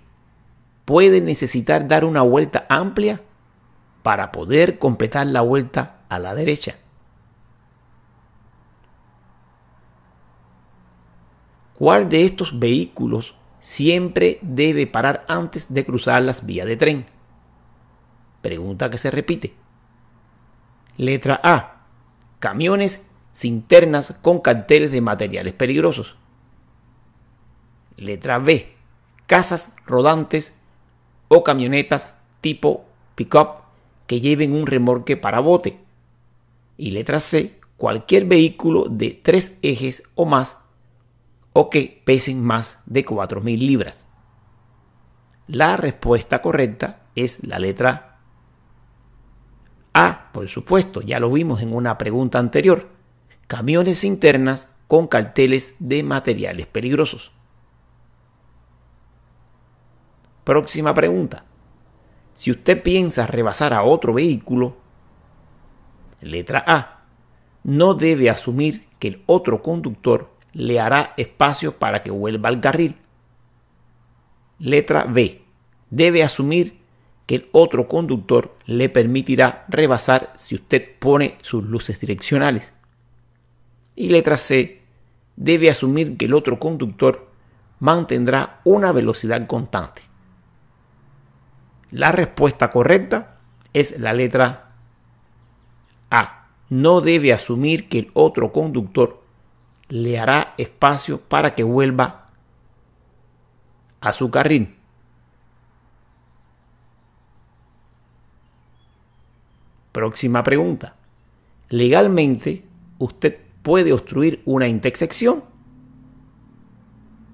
Puede necesitar dar una vuelta amplia para poder completar la vuelta a la derecha. ¿Cuál de estos vehículos siempre debe parar antes de cruzar las vías de tren? Pregunta que se repite. Letra A. Camiones cinternas con carteles de materiales peligrosos. Letra B. Casas rodantes o camionetas tipo pickup que lleven un remorque para bote. Y letra C. Cualquier vehículo de tres ejes o más o que pesen más de 4.000 libras. La respuesta correcta es la letra A, por supuesto, ya lo vimos en una pregunta anterior camiones internas con carteles de materiales peligrosos. Próxima pregunta. Si usted piensa rebasar a otro vehículo, letra A, no debe asumir que el otro conductor le hará espacio para que vuelva al carril. Letra B, debe asumir que el otro conductor le permitirá rebasar si usted pone sus luces direccionales. Y letra C, debe asumir que el otro conductor mantendrá una velocidad constante. La respuesta correcta es la letra A. No debe asumir que el otro conductor le hará espacio para que vuelva a su carril. Próxima pregunta. Legalmente, usted puede obstruir una intersección.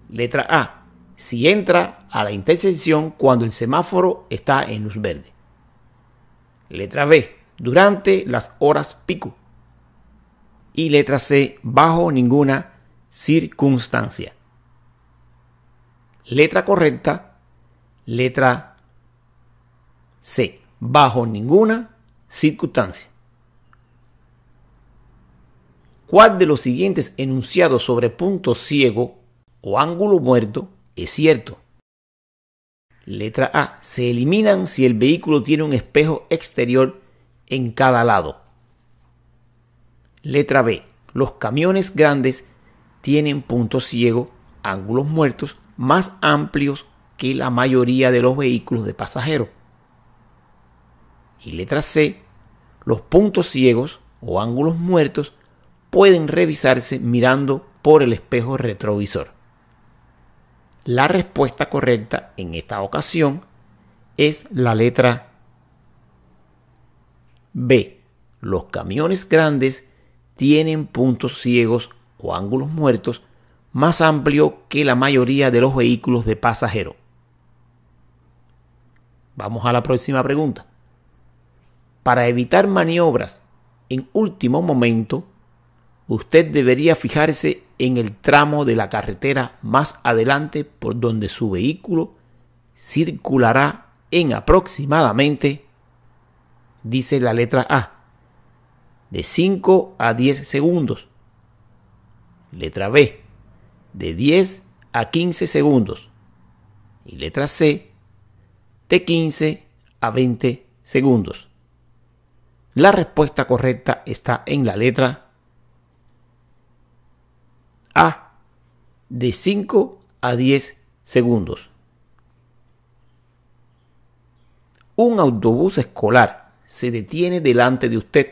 Letra A. Si entra a la intersección cuando el semáforo está en luz verde. Letra B. Durante las horas pico. Y letra C. Bajo ninguna circunstancia. Letra correcta. Letra C. Bajo ninguna circunstancia. ¿Cuál de los siguientes enunciados sobre punto ciego o ángulo muerto es cierto? Letra A. Se eliminan si el vehículo tiene un espejo exterior en cada lado. Letra B. Los camiones grandes tienen punto ciego, ángulos muertos más amplios que la mayoría de los vehículos de pasajeros. Y letra C. Los puntos ciegos o ángulos muertos pueden revisarse mirando por el espejo retrovisor. La respuesta correcta en esta ocasión es la letra B. Los camiones grandes tienen puntos ciegos o ángulos muertos más amplio que la mayoría de los vehículos de pasajero. Vamos a la próxima pregunta. Para evitar maniobras en último momento, usted debería fijarse en el tramo de la carretera más adelante por donde su vehículo circulará en aproximadamente, dice la letra A, de 5 a 10 segundos. Letra B, de 10 a 15 segundos. Y letra C, de 15 a 20 segundos. La respuesta correcta está en la letra a de 5 a 10 segundos. Un autobús escolar se detiene delante de usted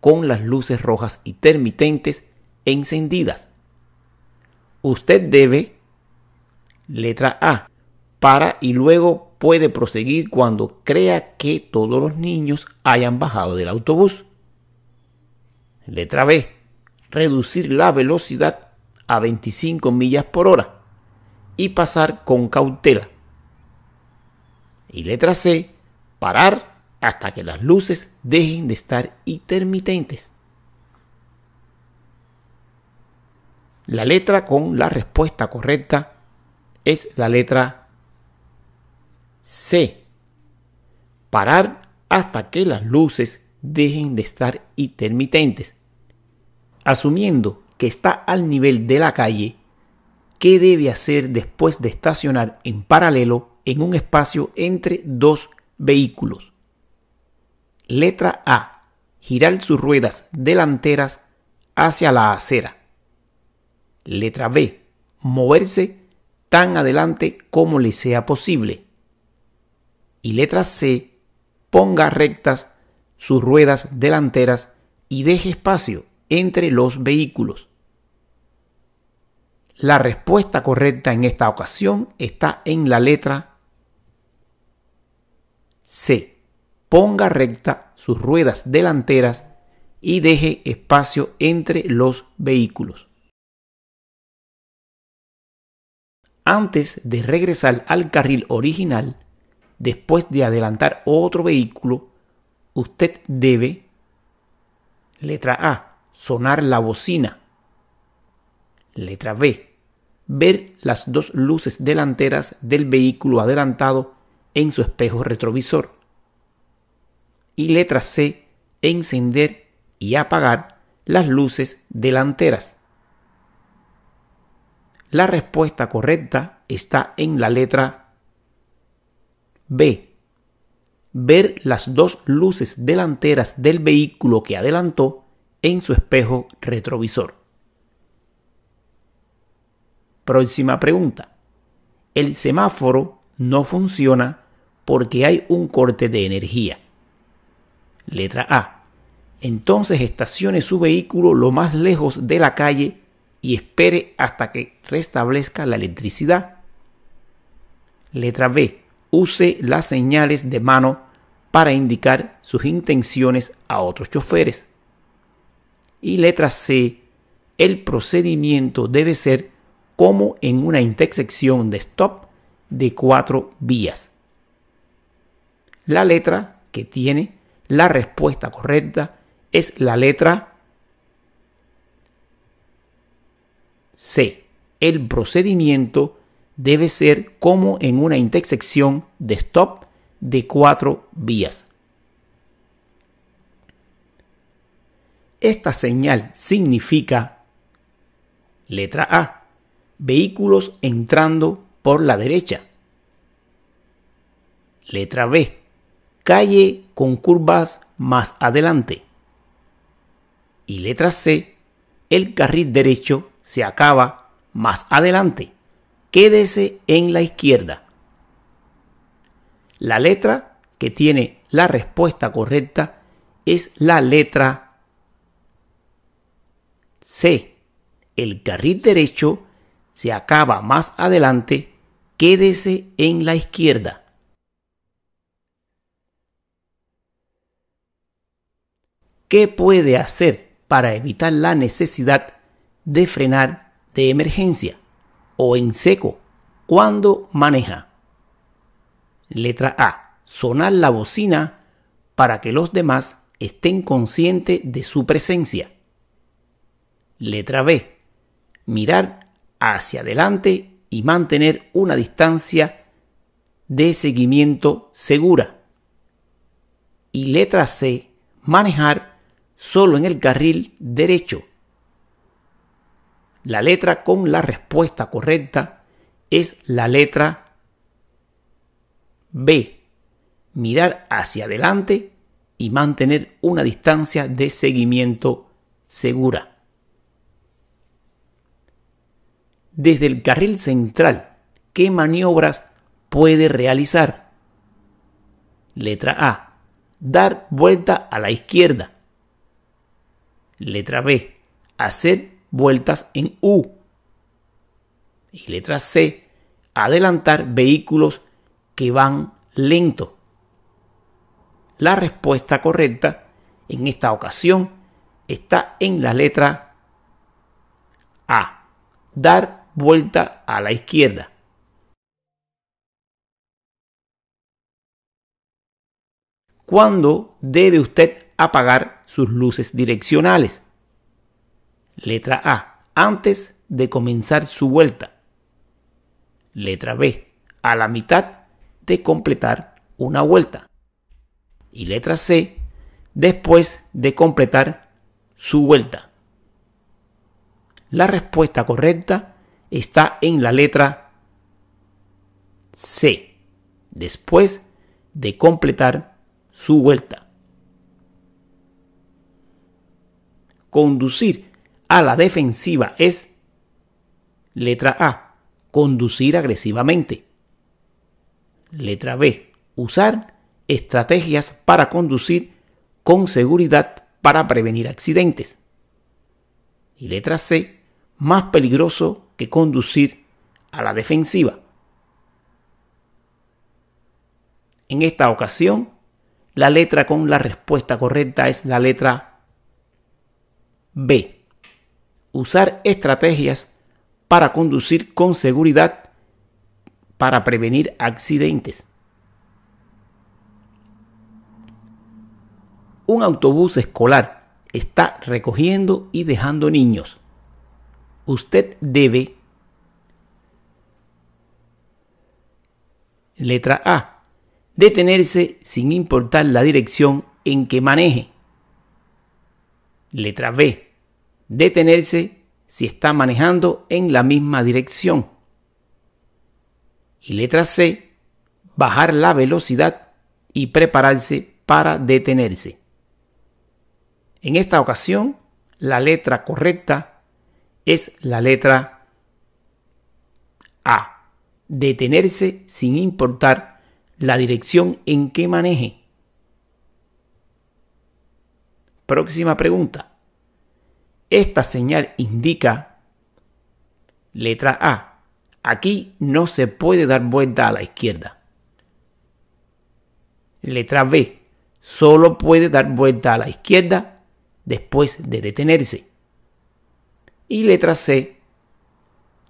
con las luces rojas intermitentes encendidas. Usted debe, letra A, para y luego puede proseguir cuando crea que todos los niños hayan bajado del autobús. Letra B, reducir la velocidad a 25 millas por hora y pasar con cautela. Y letra C, parar hasta que las luces dejen de estar intermitentes. La letra con la respuesta correcta es la letra C. Parar hasta que las luces dejen de estar intermitentes, asumiendo que está al nivel de la calle, ¿qué debe hacer después de estacionar en paralelo en un espacio entre dos vehículos? Letra A. Girar sus ruedas delanteras hacia la acera. Letra B. Moverse tan adelante como le sea posible. Y letra C. Ponga rectas sus ruedas delanteras y deje espacio entre los vehículos. La respuesta correcta en esta ocasión está en la letra C. Ponga recta sus ruedas delanteras y deje espacio entre los vehículos. Antes de regresar al carril original, después de adelantar otro vehículo, usted debe, letra A, sonar la bocina. Letra B, ver las dos luces delanteras del vehículo adelantado en su espejo retrovisor. Y letra C, encender y apagar las luces delanteras. La respuesta correcta está en la letra B. Ver las dos luces delanteras del vehículo que adelantó en su espejo retrovisor. Próxima pregunta. El semáforo no funciona porque hay un corte de energía. Letra A. Entonces estacione su vehículo lo más lejos de la calle y espere hasta que restablezca la electricidad. Letra B. Use las señales de mano para indicar sus intenciones a otros choferes. Y letra C. El procedimiento debe ser como en una intersección de stop de cuatro vías. La letra que tiene la respuesta correcta es la letra C. El procedimiento debe ser como en una intersección de stop de cuatro vías. Esta señal significa letra A vehículos entrando por la derecha. Letra B. Calle con curvas más adelante. Y letra C. El carril derecho se acaba más adelante. Quédese en la izquierda. La letra que tiene la respuesta correcta es la letra C. El carril derecho se acaba más adelante, quédese en la izquierda. ¿Qué puede hacer para evitar la necesidad de frenar de emergencia o en seco cuando maneja? Letra A. Sonar la bocina para que los demás estén conscientes de su presencia. Letra B. Mirar hacia adelante y mantener una distancia de seguimiento segura. Y letra C, manejar solo en el carril derecho. La letra con la respuesta correcta es la letra B, mirar hacia adelante y mantener una distancia de seguimiento segura. desde el carril central qué maniobras puede realizar. Letra A. Dar vuelta a la izquierda. Letra B. Hacer vueltas en U. Y letra C. Adelantar vehículos que van lento. La respuesta correcta en esta ocasión está en la letra A. Dar vuelta a la izquierda. ¿Cuándo debe usted apagar sus luces direccionales? Letra A. Antes de comenzar su vuelta. Letra B. A la mitad de completar una vuelta. Y letra C. Después de completar su vuelta. La respuesta correcta está en la letra C, después de completar su vuelta. Conducir a la defensiva es letra A, conducir agresivamente. Letra B, usar estrategias para conducir con seguridad para prevenir accidentes. Y letra C, más peligroso que conducir a la defensiva. En esta ocasión, la letra con la respuesta correcta es la letra B. Usar estrategias para conducir con seguridad para prevenir accidentes. Un autobús escolar está recogiendo y dejando niños usted debe, letra A, detenerse sin importar la dirección en que maneje. Letra B, detenerse si está manejando en la misma dirección. Y letra C, bajar la velocidad y prepararse para detenerse. En esta ocasión, la letra correcta es la letra A. Detenerse sin importar la dirección en que maneje. Próxima pregunta. Esta señal indica letra A. Aquí no se puede dar vuelta a la izquierda. Letra B. Solo puede dar vuelta a la izquierda después de detenerse. Y letra C,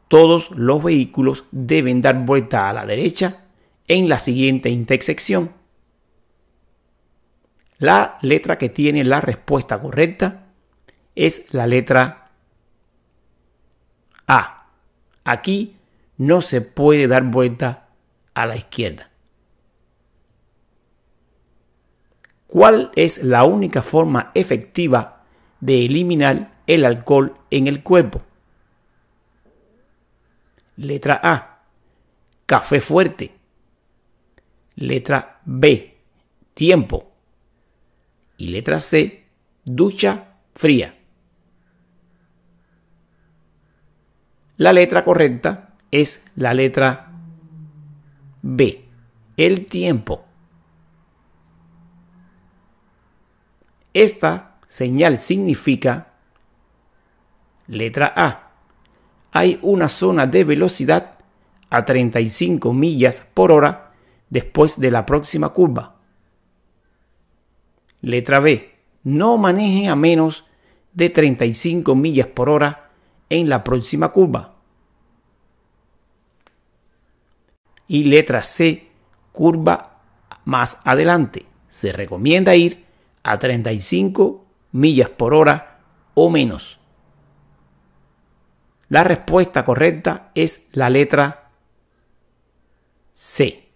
todos los vehículos deben dar vuelta a la derecha en la siguiente intersección. La letra que tiene la respuesta correcta es la letra A. Aquí no se puede dar vuelta a la izquierda. ¿Cuál es la única forma efectiva de eliminar el alcohol en el cuerpo. Letra A. Café fuerte. Letra B. Tiempo. Y letra C. Ducha fría. La letra correcta es la letra B. El tiempo. Esta señal significa Letra A. Hay una zona de velocidad a 35 millas por hora después de la próxima curva. Letra B. No maneje a menos de 35 millas por hora en la próxima curva. Y letra C. Curva más adelante. Se recomienda ir a 35 millas por hora o menos. La respuesta correcta es la letra C.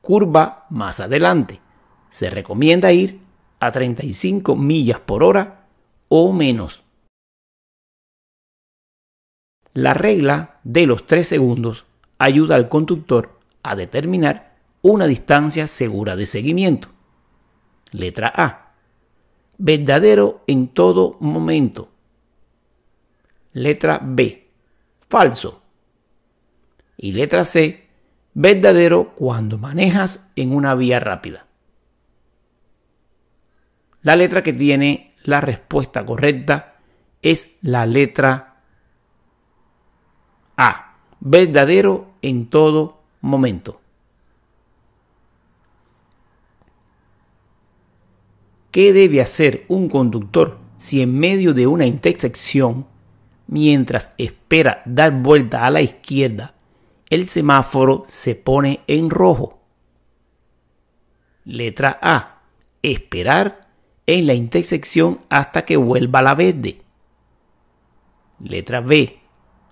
Curva más adelante. Se recomienda ir a 35 millas por hora o menos. La regla de los 3 segundos ayuda al conductor a determinar una distancia segura de seguimiento. Letra A. Verdadero en todo momento. Letra B, falso. Y letra C, verdadero cuando manejas en una vía rápida. La letra que tiene la respuesta correcta es la letra A, verdadero en todo momento. ¿Qué debe hacer un conductor si en medio de una intersección mientras espera dar vuelta a la izquierda, el semáforo se pone en rojo. Letra A. Esperar en la intersección hasta que vuelva la verde. Letra B.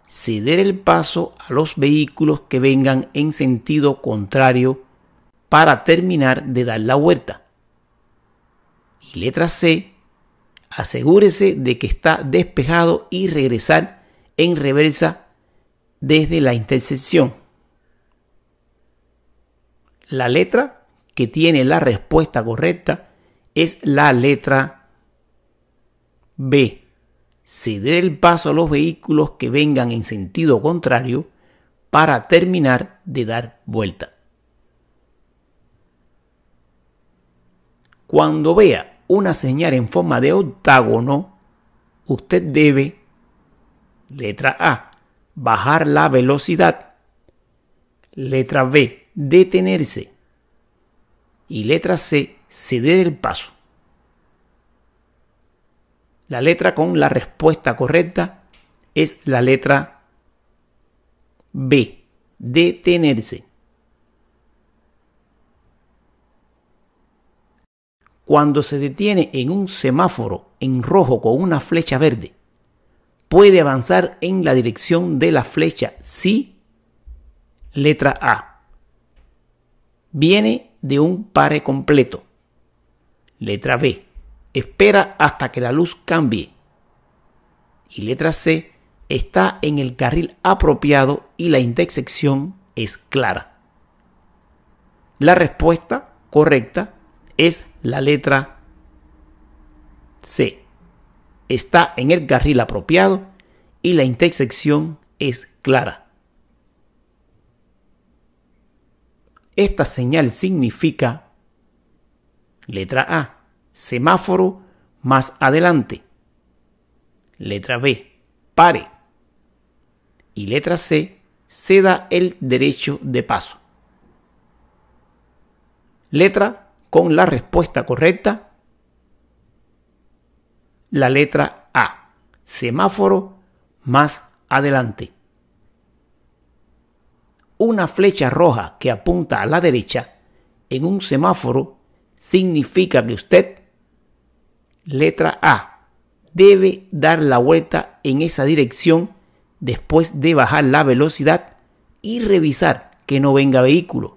Ceder el paso a los vehículos que vengan en sentido contrario para terminar de dar la vuelta. Y letra C asegúrese de que está despejado y regresar en reversa desde la intersección. La letra que tiene la respuesta correcta es la letra B. Ceder el paso a los vehículos que vengan en sentido contrario para terminar de dar vuelta. Cuando vea una señal en forma de octágono, usted debe, letra A, bajar la velocidad, letra B, detenerse y letra C, ceder el paso. La letra con la respuesta correcta es la letra B, detenerse. cuando se detiene en un semáforo en rojo con una flecha verde, puede avanzar en la dirección de la flecha si, letra A, viene de un pare completo. Letra B, espera hasta que la luz cambie. Y letra C, está en el carril apropiado y la intersección es clara. La respuesta correcta es la letra C. Está en el carril apropiado y la intersección es clara. Esta señal significa letra A, semáforo más adelante. Letra B, pare. Y letra C, ceda el derecho de paso. Letra con la respuesta correcta la letra A, semáforo más adelante. Una flecha roja que apunta a la derecha en un semáforo significa que usted, letra A, debe dar la vuelta en esa dirección después de bajar la velocidad y revisar que no venga vehículo.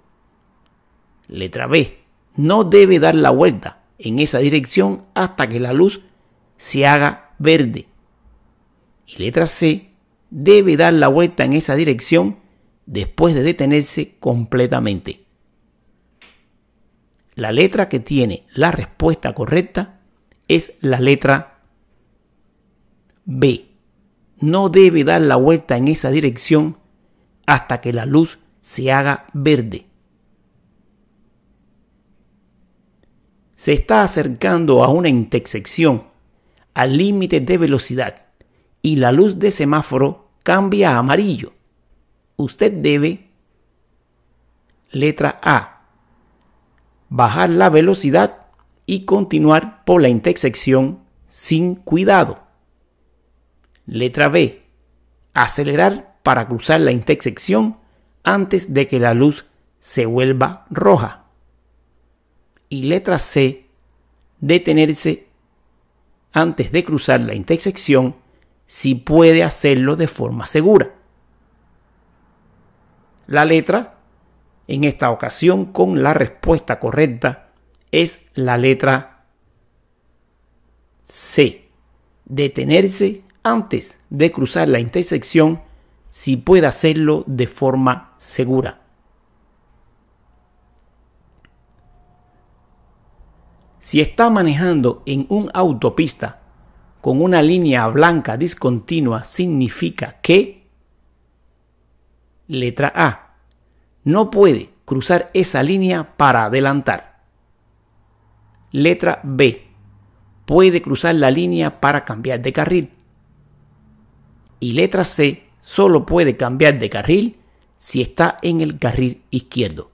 Letra B no debe dar la vuelta en esa dirección hasta que la luz se haga verde. Y letra C debe dar la vuelta en esa dirección después de detenerse completamente. La letra que tiene la respuesta correcta es la letra B. No debe dar la vuelta en esa dirección hasta que la luz se haga verde. se está acercando a una intersección, al límite de velocidad, y la luz de semáforo cambia a amarillo. Usted debe, letra A, bajar la velocidad y continuar por la intersección sin cuidado. Letra B, acelerar para cruzar la intersección antes de que la luz se vuelva roja y letra C, detenerse antes de cruzar la intersección si puede hacerlo de forma segura. La letra, en esta ocasión con la respuesta correcta, es la letra C. Detenerse antes de cruzar la intersección si puede hacerlo de forma segura. Si está manejando en una autopista con una línea blanca discontinua, significa que... Letra A. No puede cruzar esa línea para adelantar. Letra B. Puede cruzar la línea para cambiar de carril. Y letra C. Solo puede cambiar de carril si está en el carril izquierdo.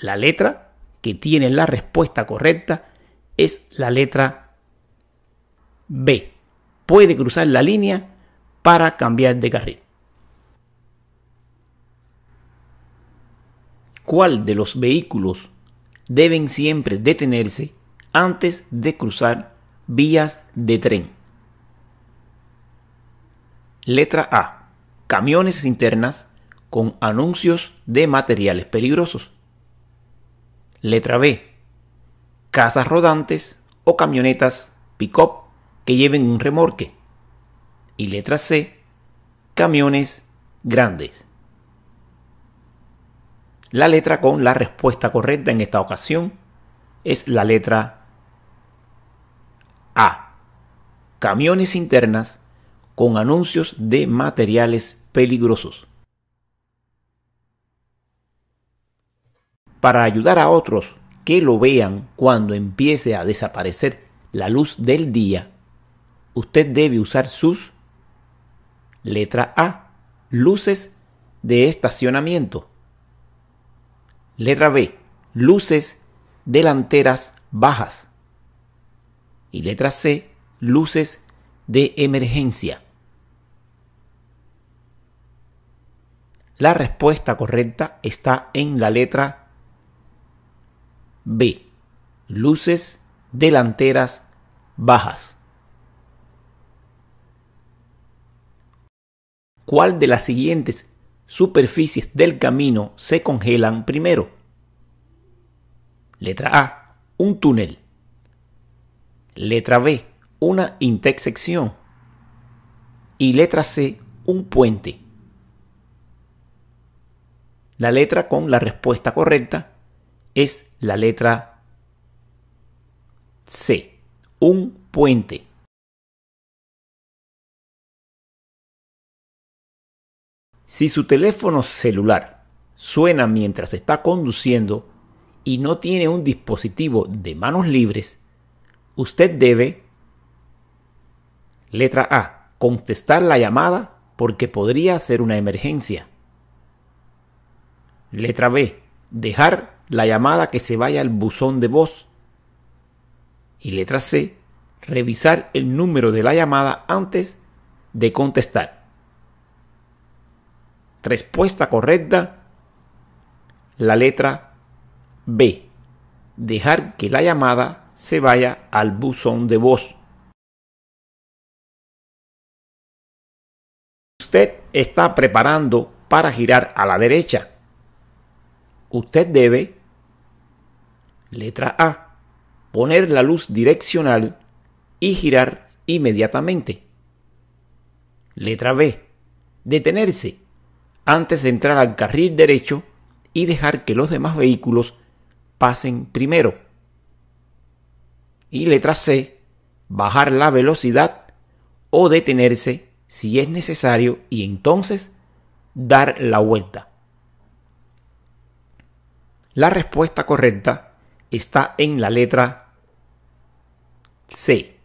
La letra que tiene la respuesta correcta es la letra B. Puede cruzar la línea para cambiar de carril. ¿Cuál de los vehículos deben siempre detenerse antes de cruzar vías de tren? Letra A. Camiones internas con anuncios de materiales peligrosos. Letra B. Casas rodantes o camionetas pick-up que lleven un remorque. Y letra C. Camiones grandes. La letra con la respuesta correcta en esta ocasión es la letra A. Camiones internas con anuncios de materiales peligrosos. para ayudar a otros que lo vean cuando empiece a desaparecer la luz del día, usted debe usar sus, letra A, luces de estacionamiento. Letra B, luces delanteras bajas. Y letra C, luces de emergencia. La respuesta correcta está en la letra B. Luces delanteras bajas. ¿Cuál de las siguientes superficies del camino se congelan primero? Letra A. Un túnel. Letra B. Una intersección. Y letra C. Un puente. La letra con la respuesta correcta es la letra C. Un puente. Si su teléfono celular suena mientras está conduciendo y no tiene un dispositivo de manos libres, usted debe, letra A, contestar la llamada porque podría ser una emergencia. Letra B, dejar la llamada que se vaya al buzón de voz. Y letra C, revisar el número de la llamada antes de contestar. Respuesta correcta, la letra B, dejar que la llamada se vaya al buzón de voz. Usted está preparando para girar a la derecha usted debe, letra A, poner la luz direccional y girar inmediatamente. Letra B, detenerse antes de entrar al carril derecho y dejar que los demás vehículos pasen primero. Y letra C, bajar la velocidad o detenerse si es necesario y entonces dar la vuelta. La respuesta correcta está en la letra C.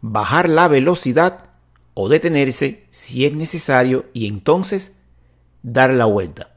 Bajar la velocidad o detenerse si es necesario y entonces dar la vuelta.